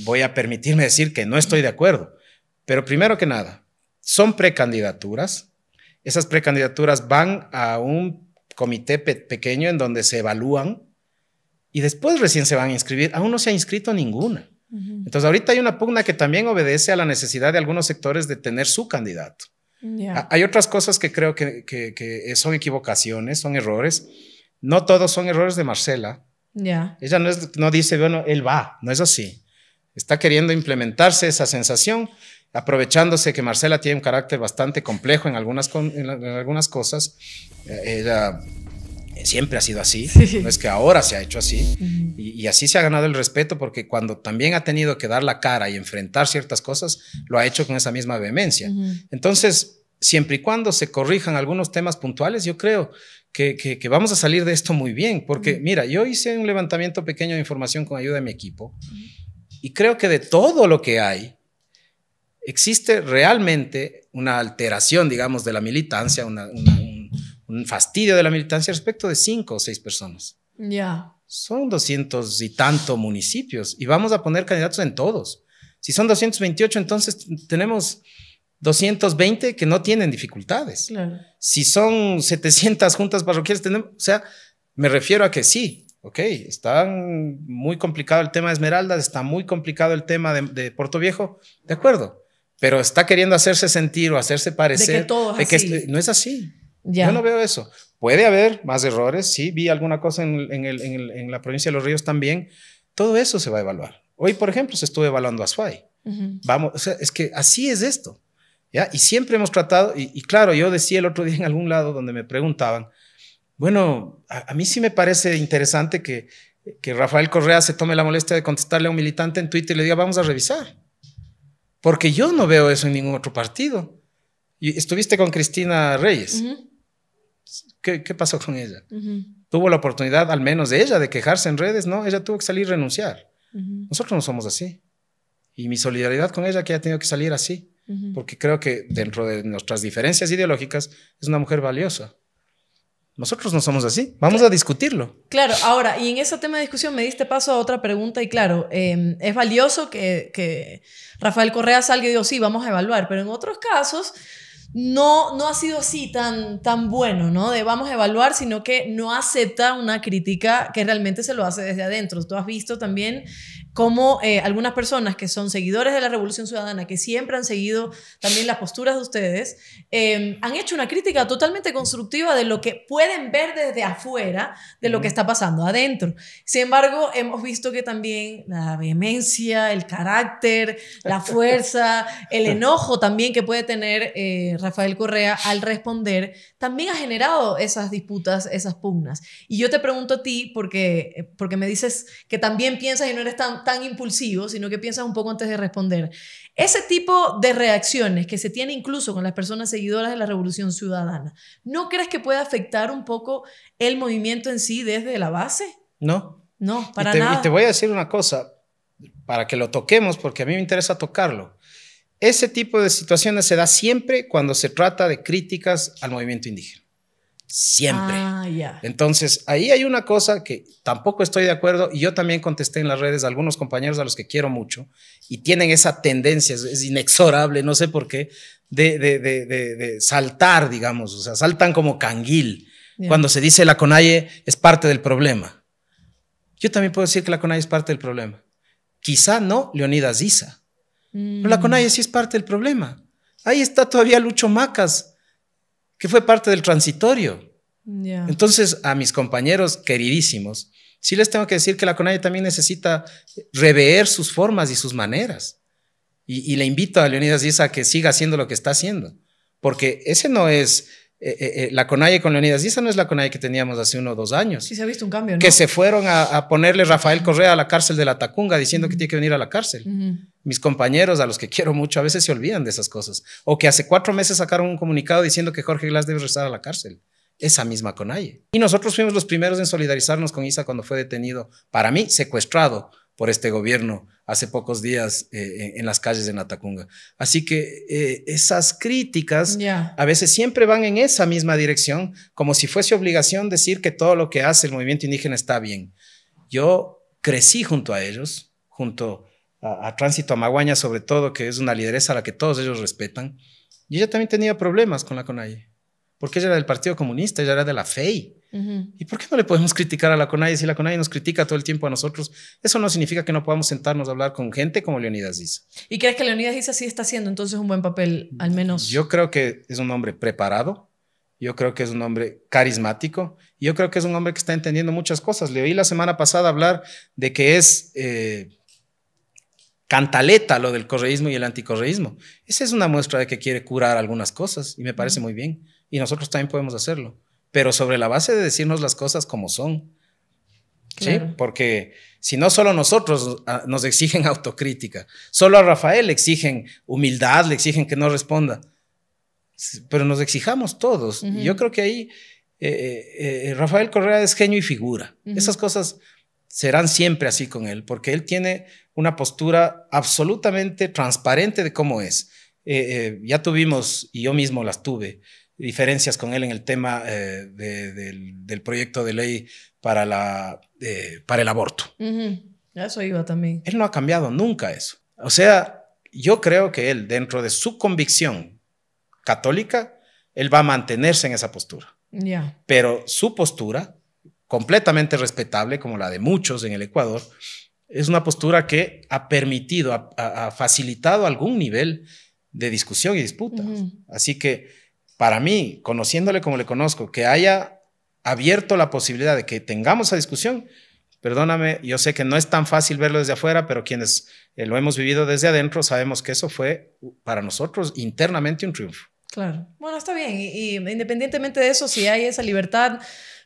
voy a permitirme decir que no estoy de acuerdo. Pero primero que nada, son precandidaturas, esas precandidaturas van a un comité pequeño en donde se evalúan y después recién se van a inscribir. Aún no se ha inscrito ninguna. Entonces ahorita hay una pugna que también obedece a la necesidad de algunos sectores de tener su candidato. Ah, hay otras cosas que creo que, son equivocaciones, son errores. No todos son errores de Marcela. Ella no, no dice, bueno, él va, no es así. Está queriendo implementarse esa sensación aprovechándose que Marcela tiene un carácter bastante complejo en algunas, algunas cosas. Eh, ella siempre ha sido así, no es que ahora se ha hecho así, y, así se ha ganado el respeto porque cuando también ha tenido que dar la cara y enfrentar ciertas cosas, lo ha hecho con esa misma vehemencia. Entonces, siempre y cuando se corrijan algunos temas puntuales, yo creo que, vamos a salir de esto muy bien, porque mira, yo hice un levantamiento pequeño de información con ayuda de mi equipo, y creo que de todo lo que hay, existe realmente una alteración, digamos, de la militancia, un, fastidio de la militancia respecto de cinco o seis personas. Ya. Son doscientos y tanto municipios y vamos a poner candidatos en todos. Si son 228, entonces tenemos 220 que no tienen dificultades. Claro. Si son 700 juntas parroquiales, tenemos, o sea, me refiero a que sí, ok, está muy complicado el tema de Esmeraldas, está muy complicado el tema de, de Puerto Viejo, de acuerdo, pero está queriendo hacerse sentir o hacerse parecer. todo no es así. Yo no veo eso. Puede haber más errores, sí, vi alguna cosa en, la provincia de Los Ríos también. Todo eso se va a evaluar. Hoy, por ejemplo, se estuvo evaluando Azuay. Vamos, es que así es esto. Y siempre hemos tratado, y, claro, yo decía el otro día en algún lado donde me preguntaban, bueno, a, mí sí me parece interesante que Rafael Correa se tome la molestia de contestarle a un militante en Twitter y le diga, vamos a revisar. Porque yo no veo eso en ningún otro partido. Y estuviste con Cristina Reyes. ¿Qué, pasó con ella? Tuvo la oportunidad, al menos de ella, de quejarse en redes, ¿no? Ella tuvo que salir y renunciar. Nosotros no somos así. Y mi solidaridad con ella, que ha tenido que salir así. Porque creo que dentro de nuestras diferencias ideológicas es una mujer valiosa. Nosotros no somos así. Vamos a discutirlo. Claro, ahora, y en ese tema de discusión me diste paso a otra pregunta y claro, em, es valioso que, Rafael Correa salga y diga, sí, vamos a evaluar, pero en otros casos no, no ha sido así tan, tan bueno, ¿no? De vamos a evaluar, sino que no acepta una crítica que realmente se lo hace desde adentro. Tú has visto también como eh, algunas personas que son seguidores de la Revolución Ciudadana, que siempre han seguido también las posturas de ustedes, em, han hecho una crítica totalmente constructiva de lo que pueden ver desde afuera, de lo que está pasando adentro. Sin embargo, hemos visto que también la vehemencia, el carácter, la fuerza, el enojo también que puede tener eh, Rafael Correa al responder, también ha generado esas disputas, esas pugnas. Y yo te pregunto a ti, porque, eh, porque me dices que también piensas y no eres tan tan impulsivo, sino que piensas un poco antes de responder. Ese tipo de reacciones que se tiene incluso con las personas seguidoras de la Revolución Ciudadana, ¿no crees que puede afectar un poco el movimiento en sí desde la base? No. No, para nada. Y te voy a decir una cosa, para que lo toquemos, porque a mí me interesa tocarlo. Ese tipo de situaciones se da siempre cuando se trata de críticas al movimiento indígena. Siempre. Ah, Entonces, ahí hay una cosa que tampoco estoy de acuerdo y yo también contesté en las redes a algunos compañeros a los que quiero mucho y tienen esa tendencia, es inexorable, no sé por qué, de, de, saltar, digamos, o sea, saltan como canguil. Cuando se dice la Conalle es parte del problema. Yo también puedo decir que la Conalle es parte del problema. Quizá no Leonidas Isa. Pero la mm. Conalle sí es parte del problema. Ahí está todavía Lucho Macas que fue parte del transitorio. Entonces, a mis compañeros queridísimos, sí les tengo que decir que la CONAIE también necesita rever sus formas y sus maneras. Y, le invito a Leonidas Díaz a que siga haciendo lo que está haciendo, porque ese no es eh, eh, eh, la Conalle con Leonidas. Y esa no es la Conalle que teníamos hace uno o dos años. Sí, se ha visto un cambio, Que se fueron a, ponerle Rafael Correa a la cárcel de la Tacunga diciendo que tiene que venir a la cárcel. Mis compañeros, a los que quiero mucho, a veces se olvidan de esas cosas. O que hace cuatro meses sacaron un comunicado diciendo que Jorge Glass debe regresar a la cárcel. Esa misma CONAIE. Y nosotros fuimos los primeros en solidarizarnos con Isa cuando fue detenido, para mí, secuestrado por este gobierno hace pocos días eh, eh, en, las calles de Natacunga. Así que eh, esas críticas a veces siempre van en esa misma dirección, como si fuese obligación decir que todo lo que hace el movimiento indígena está bien. Yo crecí junto a ellos, junto a, Tránsito Amaguaña sobre todo, que es una lideresa a la que todos ellos respetan. Y ella también tenía problemas con la CONAIE, porque ella era del Partido Comunista, ella era de la FEI. ¿Y por qué no le podemos criticar a la CONAI? Si la CONAI nos critica todo el tiempo a nosotros, eso no significa que no podamos sentarnos a hablar con gente como Leonidas dice. ¿Y crees que Leonidas dice sí está haciendo entonces un buen papel, al menos? Yo creo que es un hombre preparado, yo creo que es un hombre carismático, yo creo que es un hombre que está entendiendo muchas cosas. Le oí la semana pasada hablar de que es... Eh, cantaleta lo del correísmo y el anticorreísmo. Esa es una muestra de que quiere curar algunas cosas y me parece muy bien. Y nosotros también podemos hacerlo pero sobre la base de decirnos las cosas como son. ¿Sí? Porque si no solo nosotros ah, nos exigen autocrítica, solo a Rafael le exigen humildad, le exigen que no responda, pero nos exijamos todos. Y Yo creo que ahí eh, eh, eh, Rafael Correa es genio y figura. Esas cosas serán siempre así con él, porque él tiene una postura absolutamente transparente de cómo es. ya tuvimos, y yo mismo las tuve, diferencias con él en el tema eh, del, proyecto de ley para, la, eh, para el aborto. Eso iba también. Él no ha cambiado nunca eso. O sea, yo creo que él, dentro de su convicción católica, él va a mantenerse en esa postura. Pero su postura, completamente respetable, como la de muchos en el Ecuador, es una postura que ha permitido, ha, facilitado algún nivel de discusión y disputa. Así que para mí, conociéndole como le conozco, que haya abierto la posibilidad de que tengamos esa discusión, perdóname, yo sé que no es tan fácil verlo desde afuera, pero quienes eh, lo hemos vivido desde adentro sabemos que eso fue para nosotros internamente un triunfo. Claro. Bueno, está bien. Y, independientemente de eso, si hay esa libertad,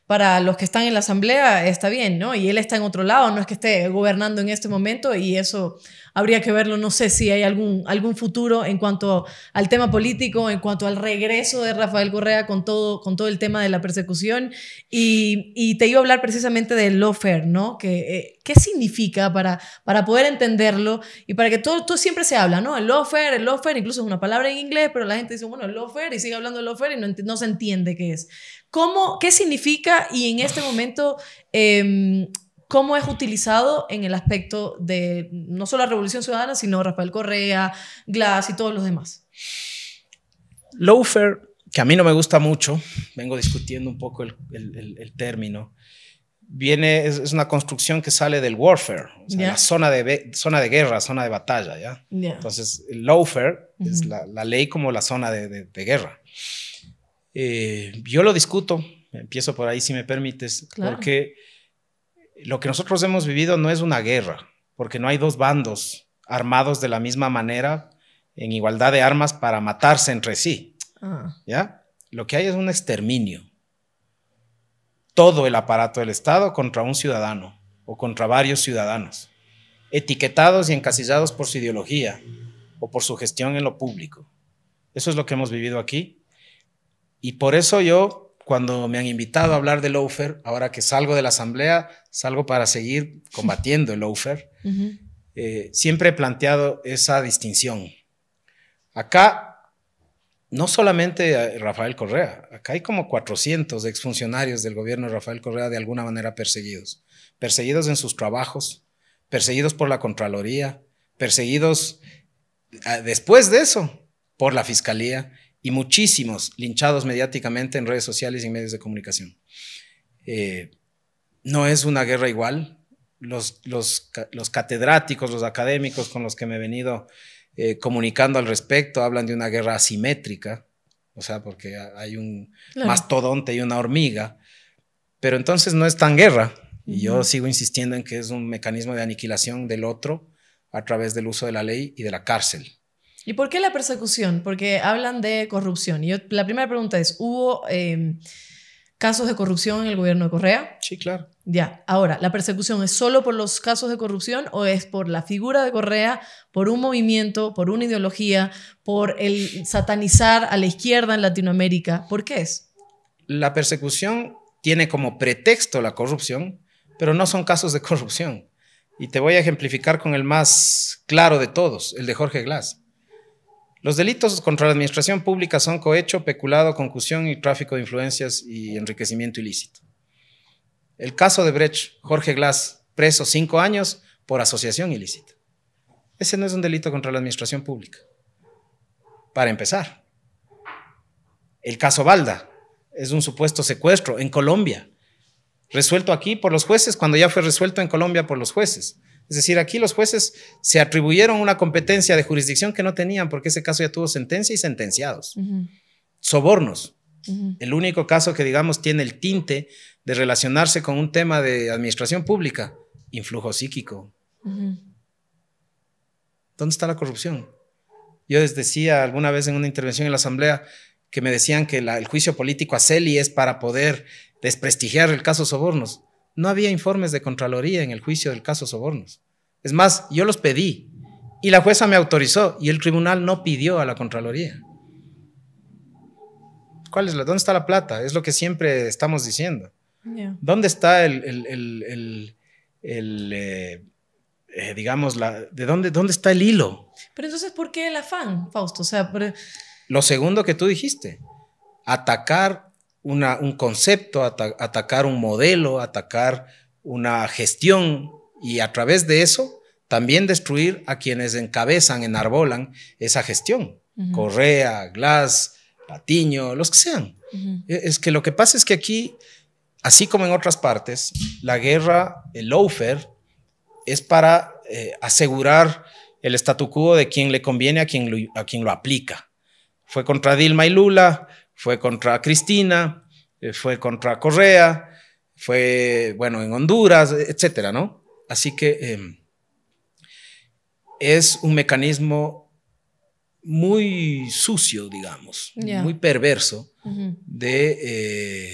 para los que están en la asamblea está bien, ¿no? Y él está en otro lado, no es que esté gobernando en este momento y eso habría que verlo, no sé si hay algún, algún futuro en cuanto al tema político, en cuanto al regreso de Rafael Correa con todo, con todo el tema de la persecución. Y, te iba a hablar precisamente del lawfare, ¿no? Que, eh, ¿Qué significa para, para poder entenderlo y para que todo, todo siempre se habla, ¿no? El lawfare, el lawfare, incluso es una palabra en inglés, pero la gente dice, bueno, el lawfare y sigue hablando del lawfare y no, no se entiende qué es. ¿Cómo, ¿Qué significa y en este momento em, cómo es utilizado en el aspecto de no solo la Revolución Ciudadana, sino Rafael Correa, Glass y todos los demás? Lawfare, que a mí no me gusta mucho, vengo discutiendo un poco el, término, viene, es, una construcción que sale del warfare, o la zona de, zona de guerra, zona de batalla, ¿ya? Entonces, el lawfare es la, ley como la zona de, de guerra. Eh, yo lo discuto, empiezo por ahí si me permites, porque lo que nosotros hemos vivido no es una guerra, porque no hay dos bandos armados de la misma manera, en igualdad de armas para matarse entre sí. Ah. ¿Ya? Lo que hay es un exterminio. Todo el aparato del Estado contra un ciudadano o contra varios ciudadanos, etiquetados y encasillados por su ideología o por su gestión en lo público. Eso es lo que hemos vivido aquí y por eso yo, cuando me han invitado a hablar del Lowfer ahora que salgo de la asamblea, salgo para seguir combatiendo el Lowfer eh, siempre he planteado esa distinción. Acá, no solamente Rafael Correa, acá hay como 400 exfuncionarios del gobierno de Rafael Correa de alguna manera perseguidos, perseguidos en sus trabajos, perseguidos por la Contraloría, perseguidos ah, después de eso por la Fiscalía y muchísimos linchados mediáticamente en redes sociales y medios de comunicación. Eh, no es una guerra igual. Los, los, catedráticos, los académicos con los que me he venido eh, comunicando al respecto hablan de una guerra asimétrica, o sea, porque hay un mastodonte y una hormiga, pero entonces no es tan guerra. Y yo sigo insistiendo en que es un mecanismo de aniquilación del otro a través del uso de la ley y de la cárcel. ¿Y por qué la persecución? Porque hablan de corrupción. Y la primera pregunta es, ¿hubo em, casos de corrupción en el gobierno de Correa? Sí, claro. Ya, ahora, ¿la persecución es solo por los casos de corrupción o es por la figura de Correa, por un movimiento, por una ideología, por el satanizar a la izquierda en Latinoamérica? ¿Por qué es? La persecución tiene como pretexto la corrupción, pero no son casos de corrupción. Y te voy a ejemplificar con el más claro de todos, el de Jorge Glass. Los delitos contra la administración pública son cohecho, peculado, concusión y tráfico de influencias y enriquecimiento ilícito. El caso de Brecht, Jorge Glass, preso cinco años por asociación ilícita. Ese no es un delito contra la administración pública. Para empezar. El caso Balda es un supuesto secuestro en Colombia, resuelto aquí por los jueces cuando ya fue resuelto en Colombia por los jueces. Es decir, aquí los jueces se atribuyeron una competencia de jurisdicción que no tenían porque ese caso ya tuvo sentencia y sentenciados. Sobornos. El único caso que, digamos, tiene el tinte de relacionarse con un tema de administración pública, influjo psíquico. ¿Dónde está la corrupción? Yo les decía alguna vez en una intervención en la Asamblea que me decían que el juicio político a Celi es para poder desprestigiar el caso Sobornos no había informes de Contraloría en el juicio del caso Sobornos. Es más, yo los pedí y la jueza me autorizó y el tribunal no pidió a la Contraloría. ¿Cuál es la, ¿Dónde está la plata? Es lo que siempre estamos diciendo. ¿Dónde está el, eh, eh, digamos, la, de dónde, dónde está el hilo? Pero entonces, ¿por qué el afán, Fausto? sea, Lo segundo que tú dijiste, atacar un concepto, atacar un modelo, atacar una gestión y a través de eso también destruir a quienes encabezan, enarbolan esa gestión. Correa, Glass, Patiño, los que sean. E, es que lo que pasa es que aquí, así como en otras partes, la guerra, el lawfare, es para eh, asegurar el statu quo de quien le conviene a quien a quien lo aplica. Fue contra Dilma y Lula, fue contra Cristina, eh, fue contra Correa, fue, bueno, en Honduras, etcétera, ¿no? Así que em, es un mecanismo muy sucio, digamos, muy perverso de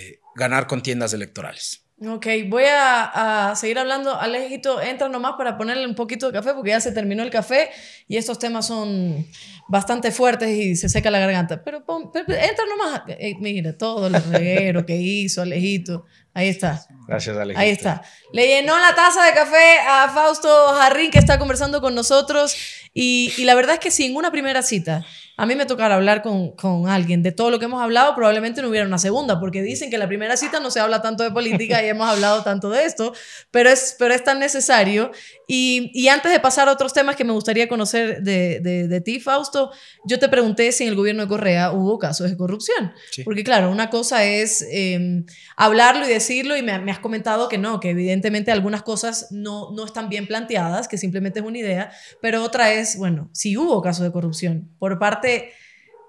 eh, ganar contiendas electorales. Ok, voy a, seguir hablando. Alejito, entra nomás para ponerle un poquito de café porque ya se terminó el café y estos temas son bastante fuertes y se seca la garganta. Pero, entra nomás. Eh, mira, todo el reguero que hizo Alejito. Ahí está. Gracias, Alejito. Ahí está. Le llenó la taza de café a Fausto Jarrín, que está conversando con nosotros. Y, la verdad es que sin una primera cita, a mí me tocará hablar con, alguien de todo lo que hemos hablado, probablemente no hubiera una segunda, porque dicen que la primera cita no se habla tanto de política y hemos hablado tanto de esto, pero es, pero es tan necesario. Y, antes de pasar a otros temas que me gustaría conocer de, ti, Fausto, yo te pregunté si en el gobierno de Correa hubo casos de corrupción. Porque claro, una cosa es em, hablarlo y decirlo, y me has comentado que no, que evidentemente evidentemente algunas cosas no, no están bien planteadas, que simplemente es una idea, pero otra es, bueno, si hubo caso de corrupción por parte,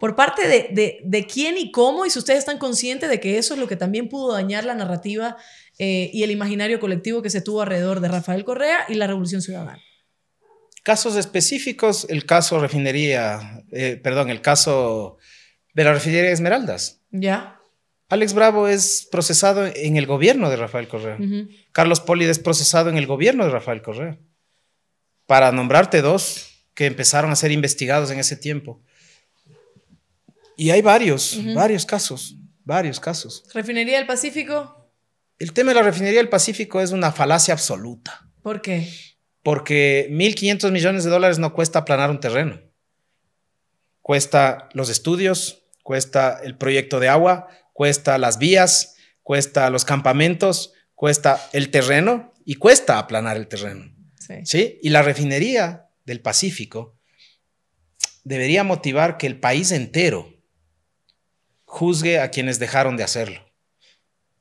por parte de, de, quién y cómo, y si ustedes están conscientes de que eso es lo que también pudo dañar la narrativa eh, y el imaginario colectivo que se tuvo alrededor de Rafael Correa y la Revolución Ciudadana. Casos específicos, el caso refinería, eh, perdón, el caso de la refinería Esmeraldas. Ya. Alex Bravo es procesado en el gobierno de Rafael Correa. Carlos Poli es procesado en el gobierno de Rafael Correa. Para nombrarte dos que empezaron a ser investigados en ese tiempo. Y hay varios, varios casos, varios casos. ¿Refinería del Pacífico? El tema de la refinería del Pacífico es una falacia absoluta. ¿Por qué? Porque 1.500 millones de dólares no cuesta aplanar un terreno. Cuesta los estudios, cuesta el proyecto de agua, cuesta las vías, cuesta los campamentos, cuesta el terreno y cuesta aplanar el terreno. Sí. Y la refinería del Pacífico debería motivar que el país entero juzgue a quienes dejaron de hacerlo.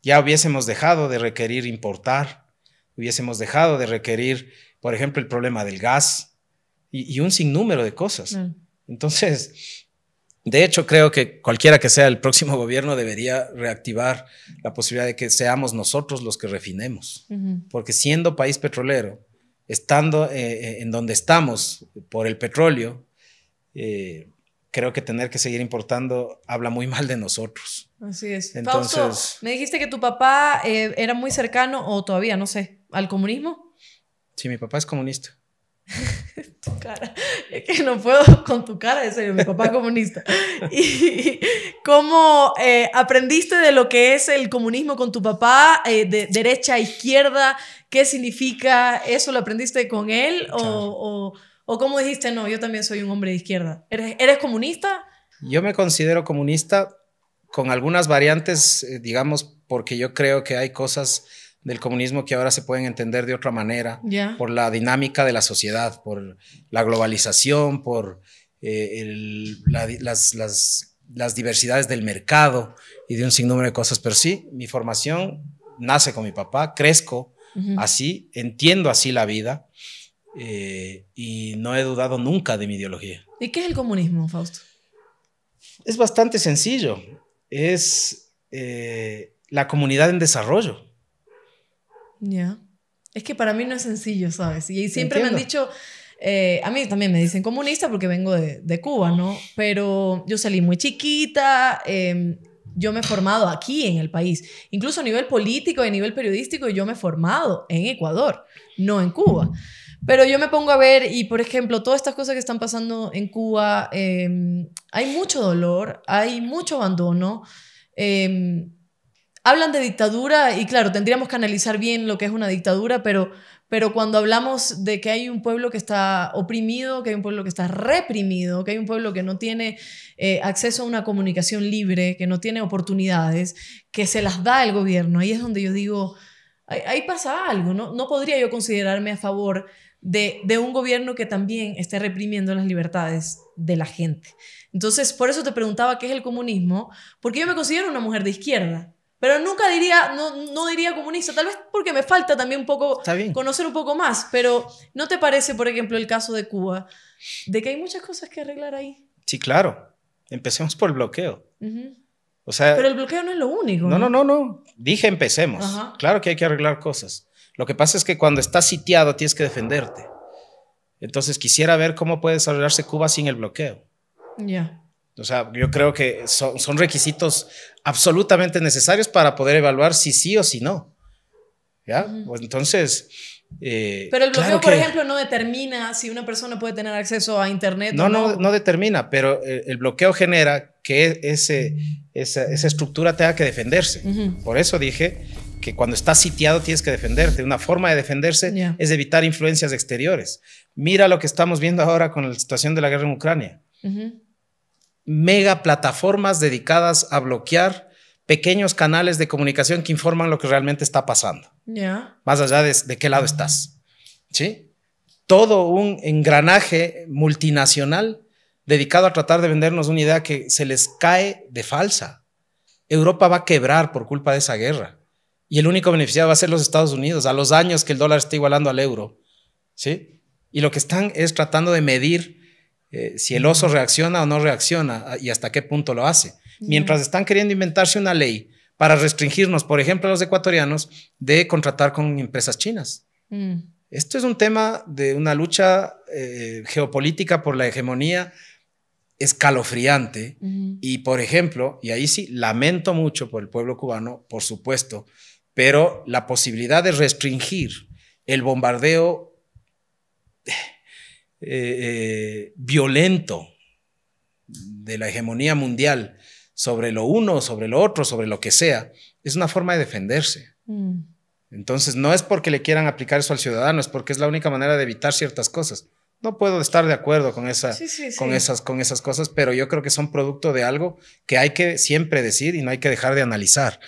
Ya hubiésemos dejado de requerir importar, hubiésemos dejado de requerir, por ejemplo, el problema del gas y, un sinnúmero de cosas. Mm. Entonces, de hecho, creo que cualquiera que sea el próximo gobierno debería reactivar la posibilidad de que seamos nosotros los que refinemos, porque siendo país petrolero, estando eh, eh, en donde estamos por el petróleo, eh, creo que tener que seguir importando habla muy mal de nosotros. Así es. Entonces, me dijiste que tu papá era muy cercano o todavía, no sé, al comunismo. Sí, mi papá es comunista. tu cara. Es que no puedo con tu cara, en serio, mi papá comunista. ¿Y cómo eh, aprendiste de lo que es el comunismo con tu papá, eh, de derecha a izquierda? ¿Qué significa eso? ¿Lo aprendiste con él? O, o, o, cómo dijiste, no, yo también soy un hombre de izquierda? ¿Eres, ¿Eres comunista? Yo me considero comunista con algunas variantes, eh, digamos, porque yo creo que hay cosas del comunismo que ahora se pueden entender de otra manera, por la dinámica de la sociedad, por la globalización, por eh, las, diversidades del mercado y de un sinnúmero de cosas. Pero sí, mi formación nace con mi papá, crezco así, entiendo así la vida eh, y no he dudado nunca de mi ideología. ¿Y qué es el comunismo, Fausto? Es bastante sencillo. Es eh, la comunidad en desarrollo ya. Es que para mí no es sencillo, ¿sabes? Y siempre me han dicho, eh, a mí también me dicen comunista porque vengo de, Cuba, ¿no? Pero yo salí muy chiquita, em, yo me he formado aquí en el país, incluso a nivel político y a nivel periodístico, yo me he formado en Ecuador, no en Cuba. Pero yo me pongo a ver y, por ejemplo, todas estas cosas que están pasando en Cuba, em, hay mucho dolor, hay mucho abandono. Eh, hablan de dictadura y claro, tendríamos que analizar bien lo que es una dictadura, pero, pero cuando hablamos de que hay un pueblo que está oprimido, que hay un pueblo que está reprimido, que hay un pueblo que no tiene eh, acceso a una comunicación libre, que no tiene oportunidades, que se las da el gobierno, ahí es donde yo digo, ahí, pasa algo, ¿no? No podría yo considerarme a favor de, de, un gobierno que también esté reprimiendo las libertades de la gente. Entonces, por eso te preguntaba qué es el comunismo, porque yo me considero una mujer de izquierda, pero nunca diría, no, no diría comunista, tal vez porque me falta también un poco conocer un poco más, pero ¿no te parece, por ejemplo, el caso de Cuba, de que hay muchas cosas que arreglar ahí? Sí, claro. Empecemos por el bloqueo. O sea, pero el bloqueo no es lo único. No, no, no, no. Dije empecemos. Claro que hay que arreglar cosas. Lo que pasa es que cuando estás sitiado tienes que defenderte. Entonces quisiera ver cómo puede desarrollarse Cuba sin el bloqueo. Ya. O sea, yo creo que son, requisitos absolutamente necesarios para poder evaluar si sí o si no. ¿Ya? Pues, entonces... Eh, pero el bloqueo, por ejemplo, no determina si una persona puede tener acceso a Internet. No, o no. no, no determina, pero eh, el, bloqueo genera que ese, esa, estructura tenga que defenderse. Por eso dije que cuando estás sitiado tienes que defenderte. Una forma de defenderse es evitar influencias exteriores. Mira lo que estamos viendo ahora con la situación de la guerra en Ucrania. Uh mega plataformas dedicadas a bloquear pequeños canales de comunicación que informan lo que realmente está pasando. Más allá de, de, qué lado estás. ¿Sí? Todo un engranaje multinacional dedicado a tratar de vendernos una idea que se les cae de falsa. Europa va a quebrar por culpa de esa guerra. Y el único beneficiado va a ser los Estados Unidos, a los años que el dólar está igualando al euro. ¿Sí? Y lo que están es tratando de medir eh, si el oso reacciona o no reacciona ah, y hasta qué punto lo hace. Mientras están queriendo inventarse una ley para restringirnos, por ejemplo, a los ecuatorianos, de contratar con empresas chinas. Mm. Esto es un tema de una lucha eh, geopolítica por la hegemonía escalofriante. Y, por ejemplo, y ahí sí lamento mucho por el pueblo cubano, por supuesto, pero la posibilidad de restringir el bombardeo eh, eh, violento de la hegemonía mundial sobre lo uno, sobre lo otro, sobre lo que sea, es una forma de defenderse. Mm. Entonces, no es porque le quieran aplicar eso al ciudadano, es porque es la única manera de evitar ciertas cosas. No puedo estar de acuerdo con, con, esas, con esas cosas, pero yo creo que son producto de algo que hay que siempre decir y no hay que dejar de analizar.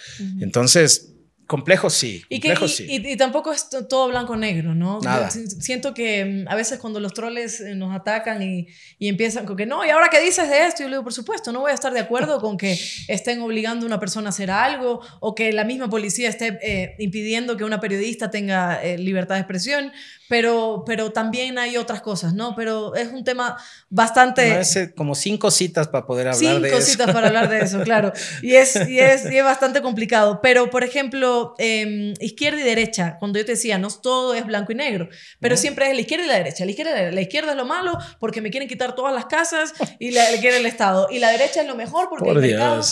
Entonces, Complejo sí. y, sí. Y, tampoco es todo blanco-negro, ¿no? Nada. Siento que mm, a veces cuando los troles eh, nos atacan y, empiezan con que no, ¿y ahora qué dices de esto? Yo le digo, por supuesto, no voy a estar de acuerdo con que estén obligando a una persona a hacer algo o que la misma policía esté eh, impidiendo que una periodista tenga eh, libertad de expresión, pero, pero también hay otras cosas, ¿no? Pero es un tema bastante... como cinco citas para poder hablar de eso. Cinco citas para hablar de eso, claro. Y es, y es, y es bastante complicado. Pero, por ejemplo, Em, izquierda y derecha, cuando yo te decía, no todo es blanco y negro, pero siempre es la izquierda y la derecha. La izquierda, la izquierda es lo malo porque me quieren quitar todas las casas y la, quiere el Estado. Y la derecha es lo mejor porque el O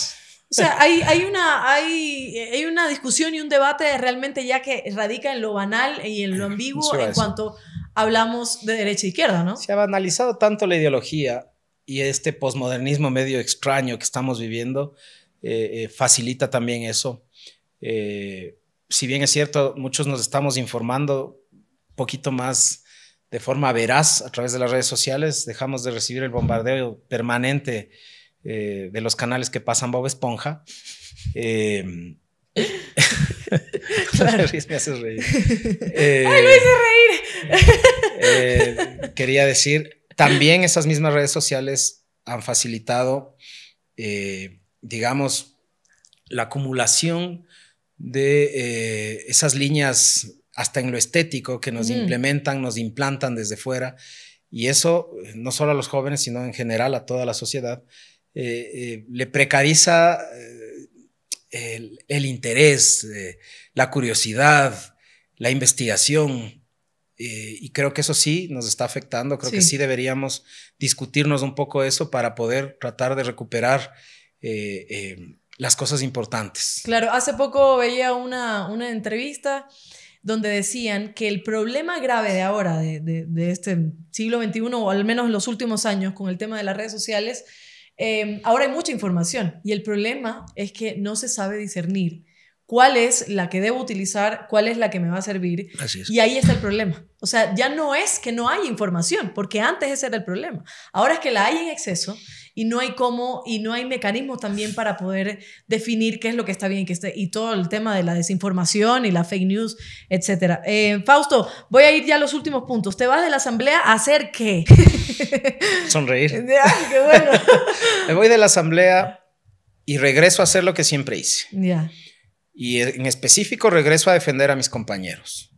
sea, hay, hay, una, hay, hay una discusión y un debate realmente ya que radica en lo banal y en lo ambiguo en cuanto hablamos de derecha e izquierda, ¿no? Se ha banalizado tanto la ideología y este posmodernismo medio extraño que estamos viviendo eh, eh, facilita también eso. Eh, si bien es cierto, muchos nos estamos informando un poquito más de forma veraz a través de las redes sociales, dejamos de recibir el bombardeo permanente eh, de los canales que pasan Bob Esponja. Em, me haces reír. Eh, Ay, me hice reír. quería decir, también esas mismas redes sociales han facilitado, digamos, la acumulación de eh, esas líneas hasta en lo estético que nos implementan, nos implantan desde fuera. Y eso, eh, no solo a los jóvenes, sino en general a toda la sociedad, eh, le precariza el, interés, la curiosidad, la investigación. y creo que eso sí nos está afectando. Creo que sí deberíamos discutirnos un poco eso para poder tratar de recuperar las cosas importantes. Claro, hace poco veía una, una entrevista donde decían que el problema grave de ahora, de, este siglo XXI, o al menos los últimos años con el tema de las redes sociales, eh, ahora hay mucha información y el problema es que no se sabe discernir cuál es la que debo utilizar, cuál es la que me va a servir. Y ahí está el problema. O sea, ya no es que no hay información, porque antes ese era el problema. Ahora es que la hay en exceso y no hay cómo y no hay mecanismos también para poder definir qué es lo que está bien y qué está y todo el tema de la desinformación y la fake news, etcétera. Eh, Fausto, voy a ir ya a los últimos puntos. ¿Te vas de la asamblea a hacer qué? Sonreír. Me voy de la asamblea y regreso a hacer lo que siempre hice. Ya y en específico regreso a defender a mis compañeros.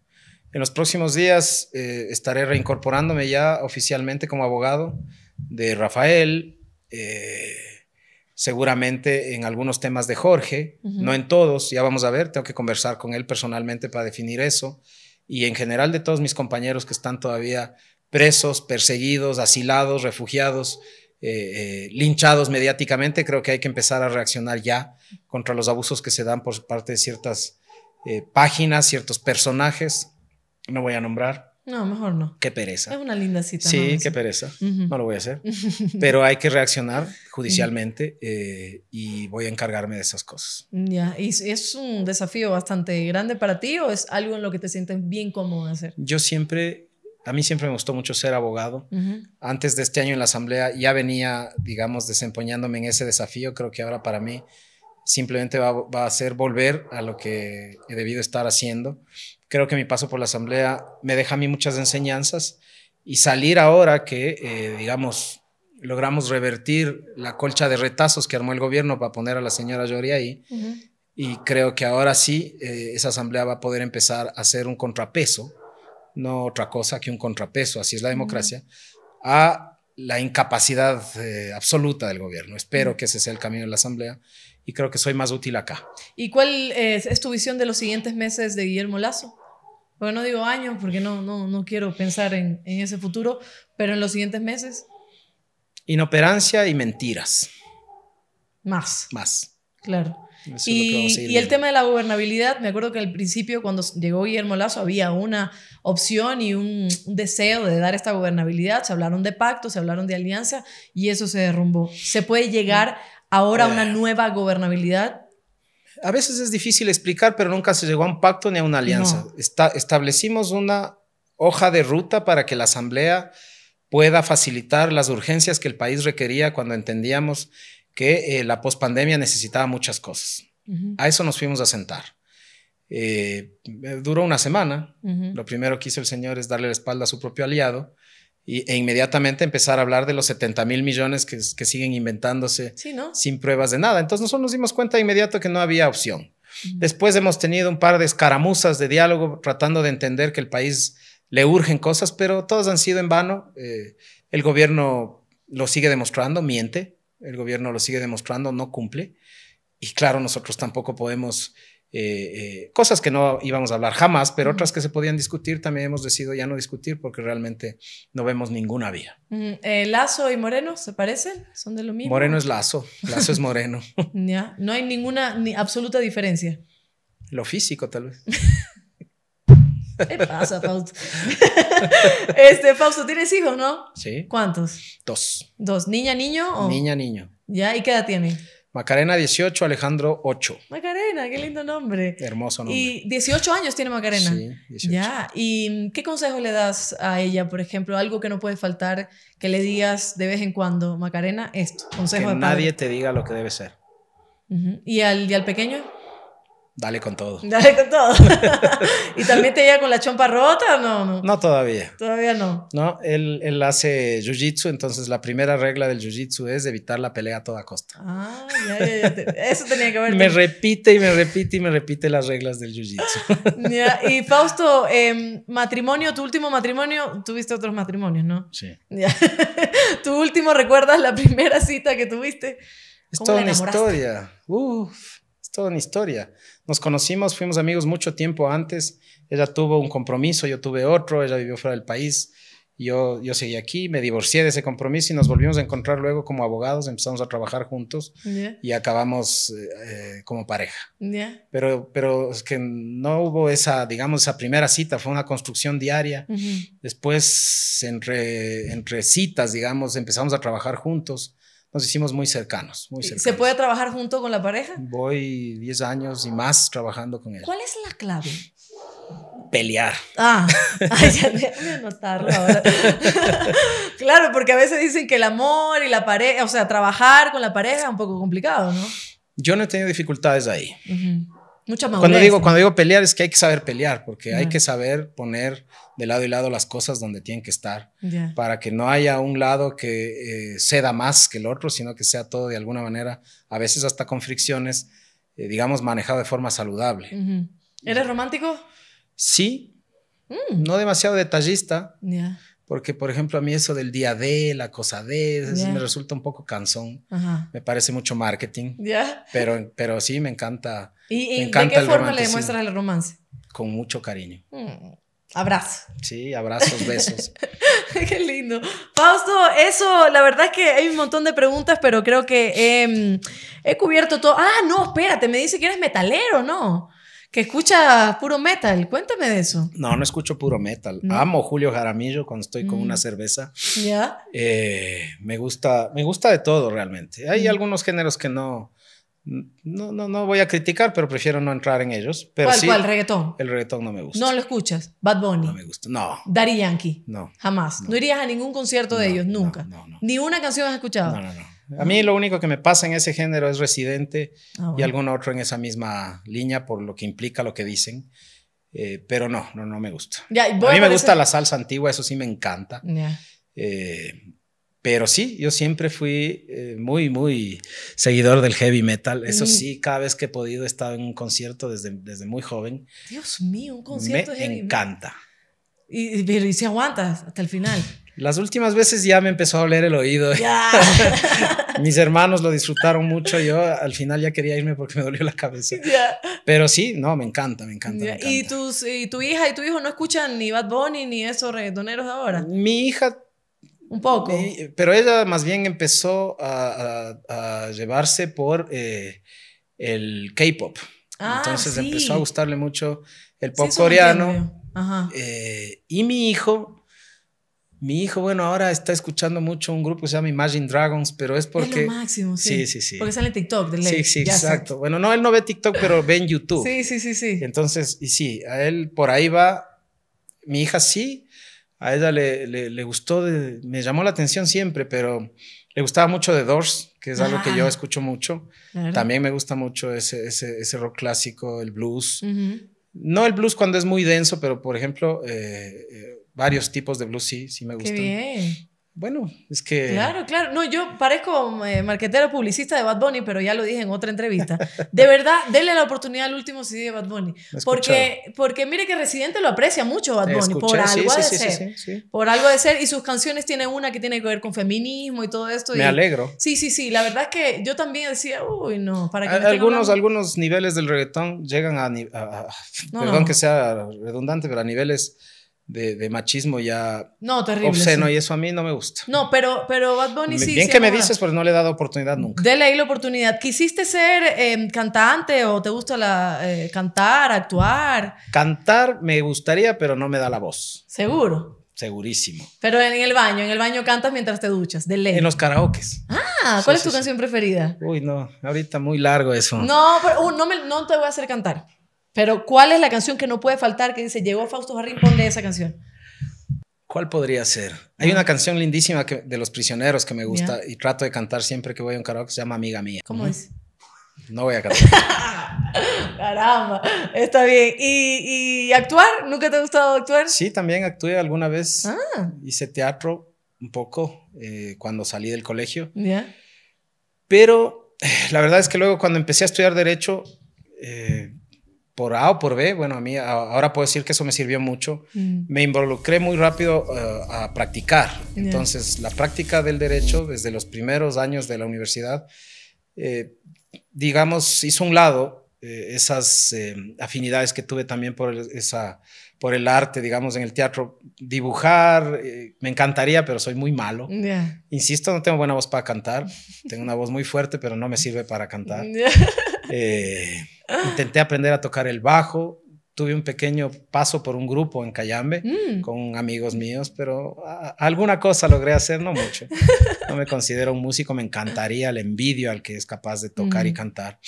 En los próximos días eh, estaré reincorporándome ya oficialmente como abogado de Rafael, eh, seguramente en algunos temas de Jorge, no en todos, ya vamos a ver, tengo que conversar con él personalmente para definir eso, y en general de todos mis compañeros que están todavía presos, perseguidos, asilados, refugiados, eh, eh, linchados mediáticamente, creo que hay que empezar a reaccionar ya contra los abusos que se dan por parte de ciertas eh, páginas, ciertos personajes. No voy a nombrar. No, mejor no. Qué pereza. Es una linda cita. Sí, qué pereza. No lo voy a hacer. Pero hay que reaccionar judicialmente y voy a encargarme de esas cosas. Ya, ¿y es un desafío bastante grande para ti o es algo en lo que te sientes bien cómodo hacer? Yo siempre a mí siempre me gustó mucho ser abogado. Antes de este año en la asamblea ya venía, digamos, desempeñándome en ese desafío. Creo que ahora para mí simplemente va, a ser volver a lo que he debido estar haciendo. Creo que mi paso por la asamblea me deja a mí muchas enseñanzas y salir ahora que, eh, digamos, logramos revertir la colcha de retazos que armó el gobierno para poner a la señora Llori ahí. Y creo que ahora sí, eh, esa asamblea va a poder empezar a ser un contrapeso no otra cosa que un contrapeso, así es la democracia, a la incapacidad eh, absoluta del gobierno. Espero que ese sea el camino de la Asamblea y creo que soy más útil acá. ¿Y cuál es, tu visión de los siguientes meses de Guillermo Lazo? Bueno, no digo años porque no, no, quiero pensar en, en ese futuro, pero en los siguientes meses. Inoperancia y mentiras. Más. Más. Claro y, el tema de la gobernabilidad, me acuerdo que al principio cuando llegó Guillermo Lazo había una opción y un, deseo de dar esta gobernabilidad, se hablaron de pacto, se hablaron de alianza y eso se derrumbó. ¿Se puede llegar ahora a una eh. nueva gobernabilidad? A veces es difícil explicar, pero nunca se llegó a un pacto ni a una alianza. establecimos una hoja de ruta para que la Asamblea pueda facilitar las urgencias que el país requería cuando entendíamos que eh, la pospandemia necesitaba muchas cosas. A eso nos fuimos a sentar. Eh, eh, duró una semana. Lo primero que hizo el señor es darle la espalda a su propio aliado y, e inmediatamente empezar a hablar de los 70 mil millones que, siguen inventándose sin pruebas de nada. Entonces nosotros nos dimos cuenta de inmediato que no había opción. Después hemos tenido un par de escaramuzas de diálogo tratando de entender que el país le urgen cosas, pero todas han sido en vano. el gobierno lo sigue demostrando, miente el gobierno lo sigue demostrando, no cumple. Y claro, nosotros tampoco podemos, eh, eh, cosas que no íbamos a hablar jamás, pero otras que se podían discutir, también hemos decidido ya no discutir porque realmente no vemos ninguna vía. Eh, Lazo y Moreno, ¿se parecen? ¿Son de lo mismo? Moreno es Lazo, Lazo es Moreno. ya, no hay ninguna absoluta diferencia. Lo físico, tal vez. ¿Qué pasa, Fausto? este, Fausto, ¿tienes hijos, no? Sí. ¿Cuántos? Dos. ¿Dos? ¿Niña, niño? O... Niña, niño. ¿Ya? ¿Y qué edad tiene? Macarena 18, Alejandro 8. Macarena, qué lindo nombre. Hermoso nombre. Y 18 años tiene Macarena. Sí, Ya. ¿Y qué consejo le das a ella, por ejemplo? Algo que no puede faltar, que le digas de vez en cuando, Macarena, esto, consejo que nadie te diga lo que debe ser. ¿Y, al, ¿Y al pequeño? Dale con todo. Dale con todo. ¿Y también te llega con la chompa rota no, no? No, todavía. Todavía no. No, él, él hace jiu-jitsu, entonces la primera regla del jiu-jitsu es evitar la pelea a toda costa. Ah, ya, ya, eso tenía que ver. me repite y me repite y me repite las reglas del jiu-jitsu. Y Fausto, em, matrimonio, tu último matrimonio, tuviste otros matrimonios, ¿no? Sí. tu último, ¿recuerdas la primera cita que tuviste? Es toda una historia. Uf. Es toda una historia. Nos conocimos, fuimos amigos mucho tiempo antes. Ella tuvo un compromiso, yo tuve otro, ella vivió fuera del país. Yo, yo seguí aquí, me divorcié de ese compromiso y nos volvimos a encontrar luego como abogados, empezamos a trabajar juntos y acabamos eh, eh, como pareja. Pero, pero es que no hubo esa, digamos, esa primera cita, fue una construcción diaria. Después, entre, entre citas, digamos, empezamos a trabajar juntos nos hicimos muy cercanos, muy ¿Se puede trabajar junto con la pareja? Voy 10 años y más trabajando con él. ¿Cuál es la clave? Pelear. Ah, ay, ya déjame anotarlo ahora. claro, porque a veces dicen que el amor y la pareja, o sea, trabajar con la pareja es un poco complicado, ¿no? Yo no he tenido dificultades ahí. Mucha Cuando digo, cuando digo pelear es que hay que saber pelear, porque hay que saber poner de lado y lado las cosas donde tienen que estar, para que no haya un lado que eh, ceda más que el otro, sino que sea todo de alguna manera, a veces hasta con fricciones, eh, digamos, manejado de forma saludable. ¿Eres romántico? Sí, mm. no demasiado detallista. ya. Porque, por ejemplo, a mí eso del día de, la cosa de, me resulta un poco cansón. Me parece mucho marketing. Pero, pero sí, me encanta. ¿Y, de qué forma le demuestras el romance? Con mucho cariño. Mm, Abrazo. Sí, abrazos, besos. Qué lindo. Fausto, eso, la verdad es que hay un montón de preguntas, pero creo que he mm, cubierto todo. Ah, no, espérate, me dice que eres metalero, ¿no? que escucha puro metal. Cuéntame de eso. No, no escucho puro metal. Mm. Amo Julio Jaramillo cuando estoy con una mm. cerveza. Ya. Eh, me gusta, me gusta de todo realmente. Hay mm. algunos géneros que no, no, no, no voy a criticar, pero prefiero no entrar en ellos. Pero ¿Cuál, sí, cuál? ¿Reggaetón? El reggaetón no me gusta. ¿No lo escuchas? Bad Bunny. No me gusta, no. Daddy Yankee. No. Jamás. No, irías a ningún concierto de ellos, nunca. No, no, Ni una canción has escuchado. No, no, no. A mí lo único que me pasa en ese género es Residente ah, y algún otro en esa misma línea por lo que implica lo que dicen. Eh, pero no, no, no me gusta. a mí me gusta la salsa antigua, eso sí me encanta. Eh, pero sí, yo siempre fui eh, muy, muy seguidor del heavy metal. Eso mm. sí, cada vez que he podido he estado en un concierto desde, desde muy joven. Dios mío, un concierto me heavy encanta. Y, pero, y si aguantas hasta el final. Las últimas veces ya me empezó a oler el oído. Mis hermanos lo disfrutaron mucho. Yo al final ya quería irme porque me dolió la cabeza. Pero sí, no, me encanta, me encanta. ¿Y, tu hija y tu hijo no escuchan ni Bad Bunny ni esos reggaetoneros de ahora? Mi hija un poco. pero ella más bien empezó a, llevarse por eh, el K-pop. Ah, Entonces empezó a gustarle mucho el pop coreano. Ajá. Eh, y mi hijo mi hijo, bueno, ahora está escuchando mucho un grupo que se llama Imagine Dragons, pero es porque... Es lo máximo, sí. Sí, sí, sí. Porque sale TikTok, de ley. Sí, sí, exacto. Bueno, no, él no ve TikTok, pero ve en YouTube. Sí, sí, sí, sí. Entonces, y sí, a él por ahí va. Mi hija sí, a ella le, le, gustó, me llamó la atención siempre, pero le gustaba mucho The Doors, que es algo que yo escucho mucho. También me gusta mucho ese, ese, ese rock clásico, el blues. No el blues cuando es muy denso, pero por ejemplo... Eh, eh, varios tipos de blues sí, sí me gustan. Qué Bueno, es que... Claro, claro. No, yo parezco eh, publicista de Bad Bunny, pero ya lo dije en otra entrevista. De verdad, denle la oportunidad al último CD de Bad Bunny. Porque, porque mire que Residente lo aprecia mucho Bad Bunny, por algo de ser. Por algo de ser. Y sus canciones tienen una que tiene que ver con feminismo y todo esto. Y, me alegro. Sí, sí, sí. La verdad es que yo también decía, uy, no, para que... Algunos, algunos niveles del reggaetón llegan a... perdón que sea redundante, pero a niveles de, machismo ya no, terrible, obsceno y eso a mí no me gusta. No, pero, pero Bad Bunny sí. Bien que me dices, pero no le he dado oportunidad nunca. Dele la oportunidad. ¿Quisiste ser em, cantante o te gusta la, eh, cantar, actuar? Cantar me gustaría, pero no me da la voz. ¿Seguro? Segurísimo. Pero en el baño, en el baño cantas mientras te duchas, de ley. En los karaokes. Ah, ¿cuál es tu canción preferida? Uy, no, ahorita muy largo eso. No, pero uh, no, me, no te voy a hacer cantar. Pero ¿cuál es la canción que no puede faltar que dice, llegó Fausto Jarrín, ponle esa canción? ¿Cuál podría ser? Hay una canción lindísima de Los Prisioneros que me gusta y trato de cantar siempre que voy a un karaoke se llama Amiga Mía. ¿Cómo es? No voy a cantar. Caramba, está bien. ¿Y, actuar? ¿Nunca te ha gustado actuar? Sí, también actué alguna vez. Ah. Hice teatro un poco eh, cuando salí del colegio. Pero eh, la verdad es que luego cuando empecé a estudiar derecho, eh, por A o por B, bueno, a mí ahora puedo decir que eso me sirvió mucho, mm. me involucré muy rápido eh, a practicar. Entonces, la práctica del derecho desde los primeros años de la universidad, eh, digamos, hizo un lado eh, esas afinidades que tuve también por el, esa, por el arte, digamos, en el teatro. Dibujar, me encantaría, pero soy muy malo. Insisto, no tengo buena voz para cantar, tengo una voz muy fuerte, pero no me sirve para cantar. Eh, intenté aprender a tocar el bajo. Tuve un pequeño paso por un grupo en Callambe mm. con amigos míos, pero alguna cosa logré hacer, no mucho. No me considero un músico, me encantaría, el envidio al que es capaz de tocar y mm. cantar.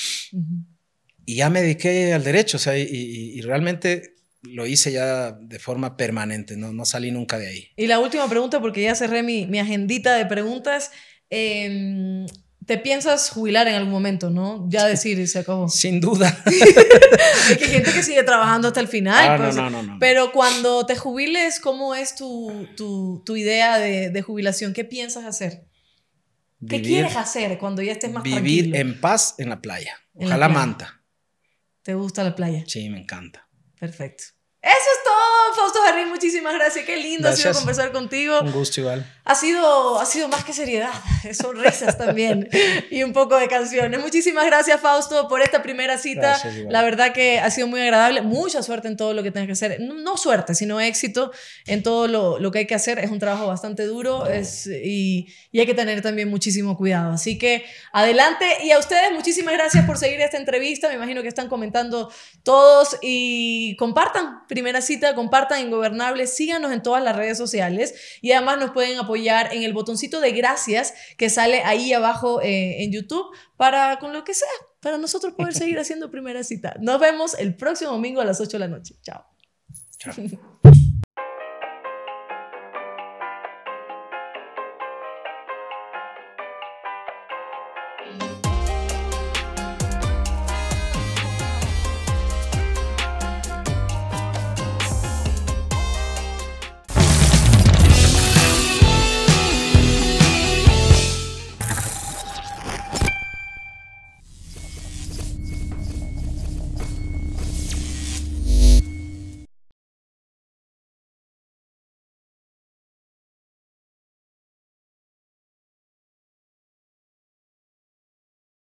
Y ya me dediqué al derecho, o sea, y, realmente lo hice ya de forma permanente, no, no salí nunca de ahí. Y la última pregunta, porque ya cerré mi, mi agendita de preguntas. Eh, te piensas jubilar en algún momento, ¿no? Ya decir y se acabó. Sin duda. Hay gente que sigue trabajando hasta el final. Ah, pues. no, no, no, pero cuando te jubiles, ¿cómo es tu, tu, idea de, jubilación? ¿Qué piensas hacer? ¿Qué quieres hacer cuando ya estés más vivir tranquilo? Vivir en paz en la playa. Ojalá manta. ¿Te gusta la playa? Sí, me encanta. Perfecto. Eso es todo, Fausto Jarrín. Muchísimas gracias. Qué lindo ha sido conversar contigo. Un gusto igual. Ha sido, ha sido más que seriedad, sonrisas también y un poco de canciones. Muchísimas gracias, Fausto, por esta primera cita. La verdad que ha sido muy agradable. Mucha suerte en todo lo que tengas que hacer. No, suerte, sino éxito en todo lo, que hay que hacer. Es un trabajo bastante duro y, y hay que tener también muchísimo cuidado. Así que adelante. Y a ustedes, muchísimas gracias por seguir esta entrevista. Me imagino que están comentando todos y compartan primera cita, compartan Ingobernables, síganos en todas las redes sociales y además nos pueden apoyar en el botoncito de gracias que sale ahí abajo eh, en YouTube para con lo que sea, para nosotros poder seguir haciendo primera cita. Nos vemos el próximo domingo a las 8 de la noche. Chao.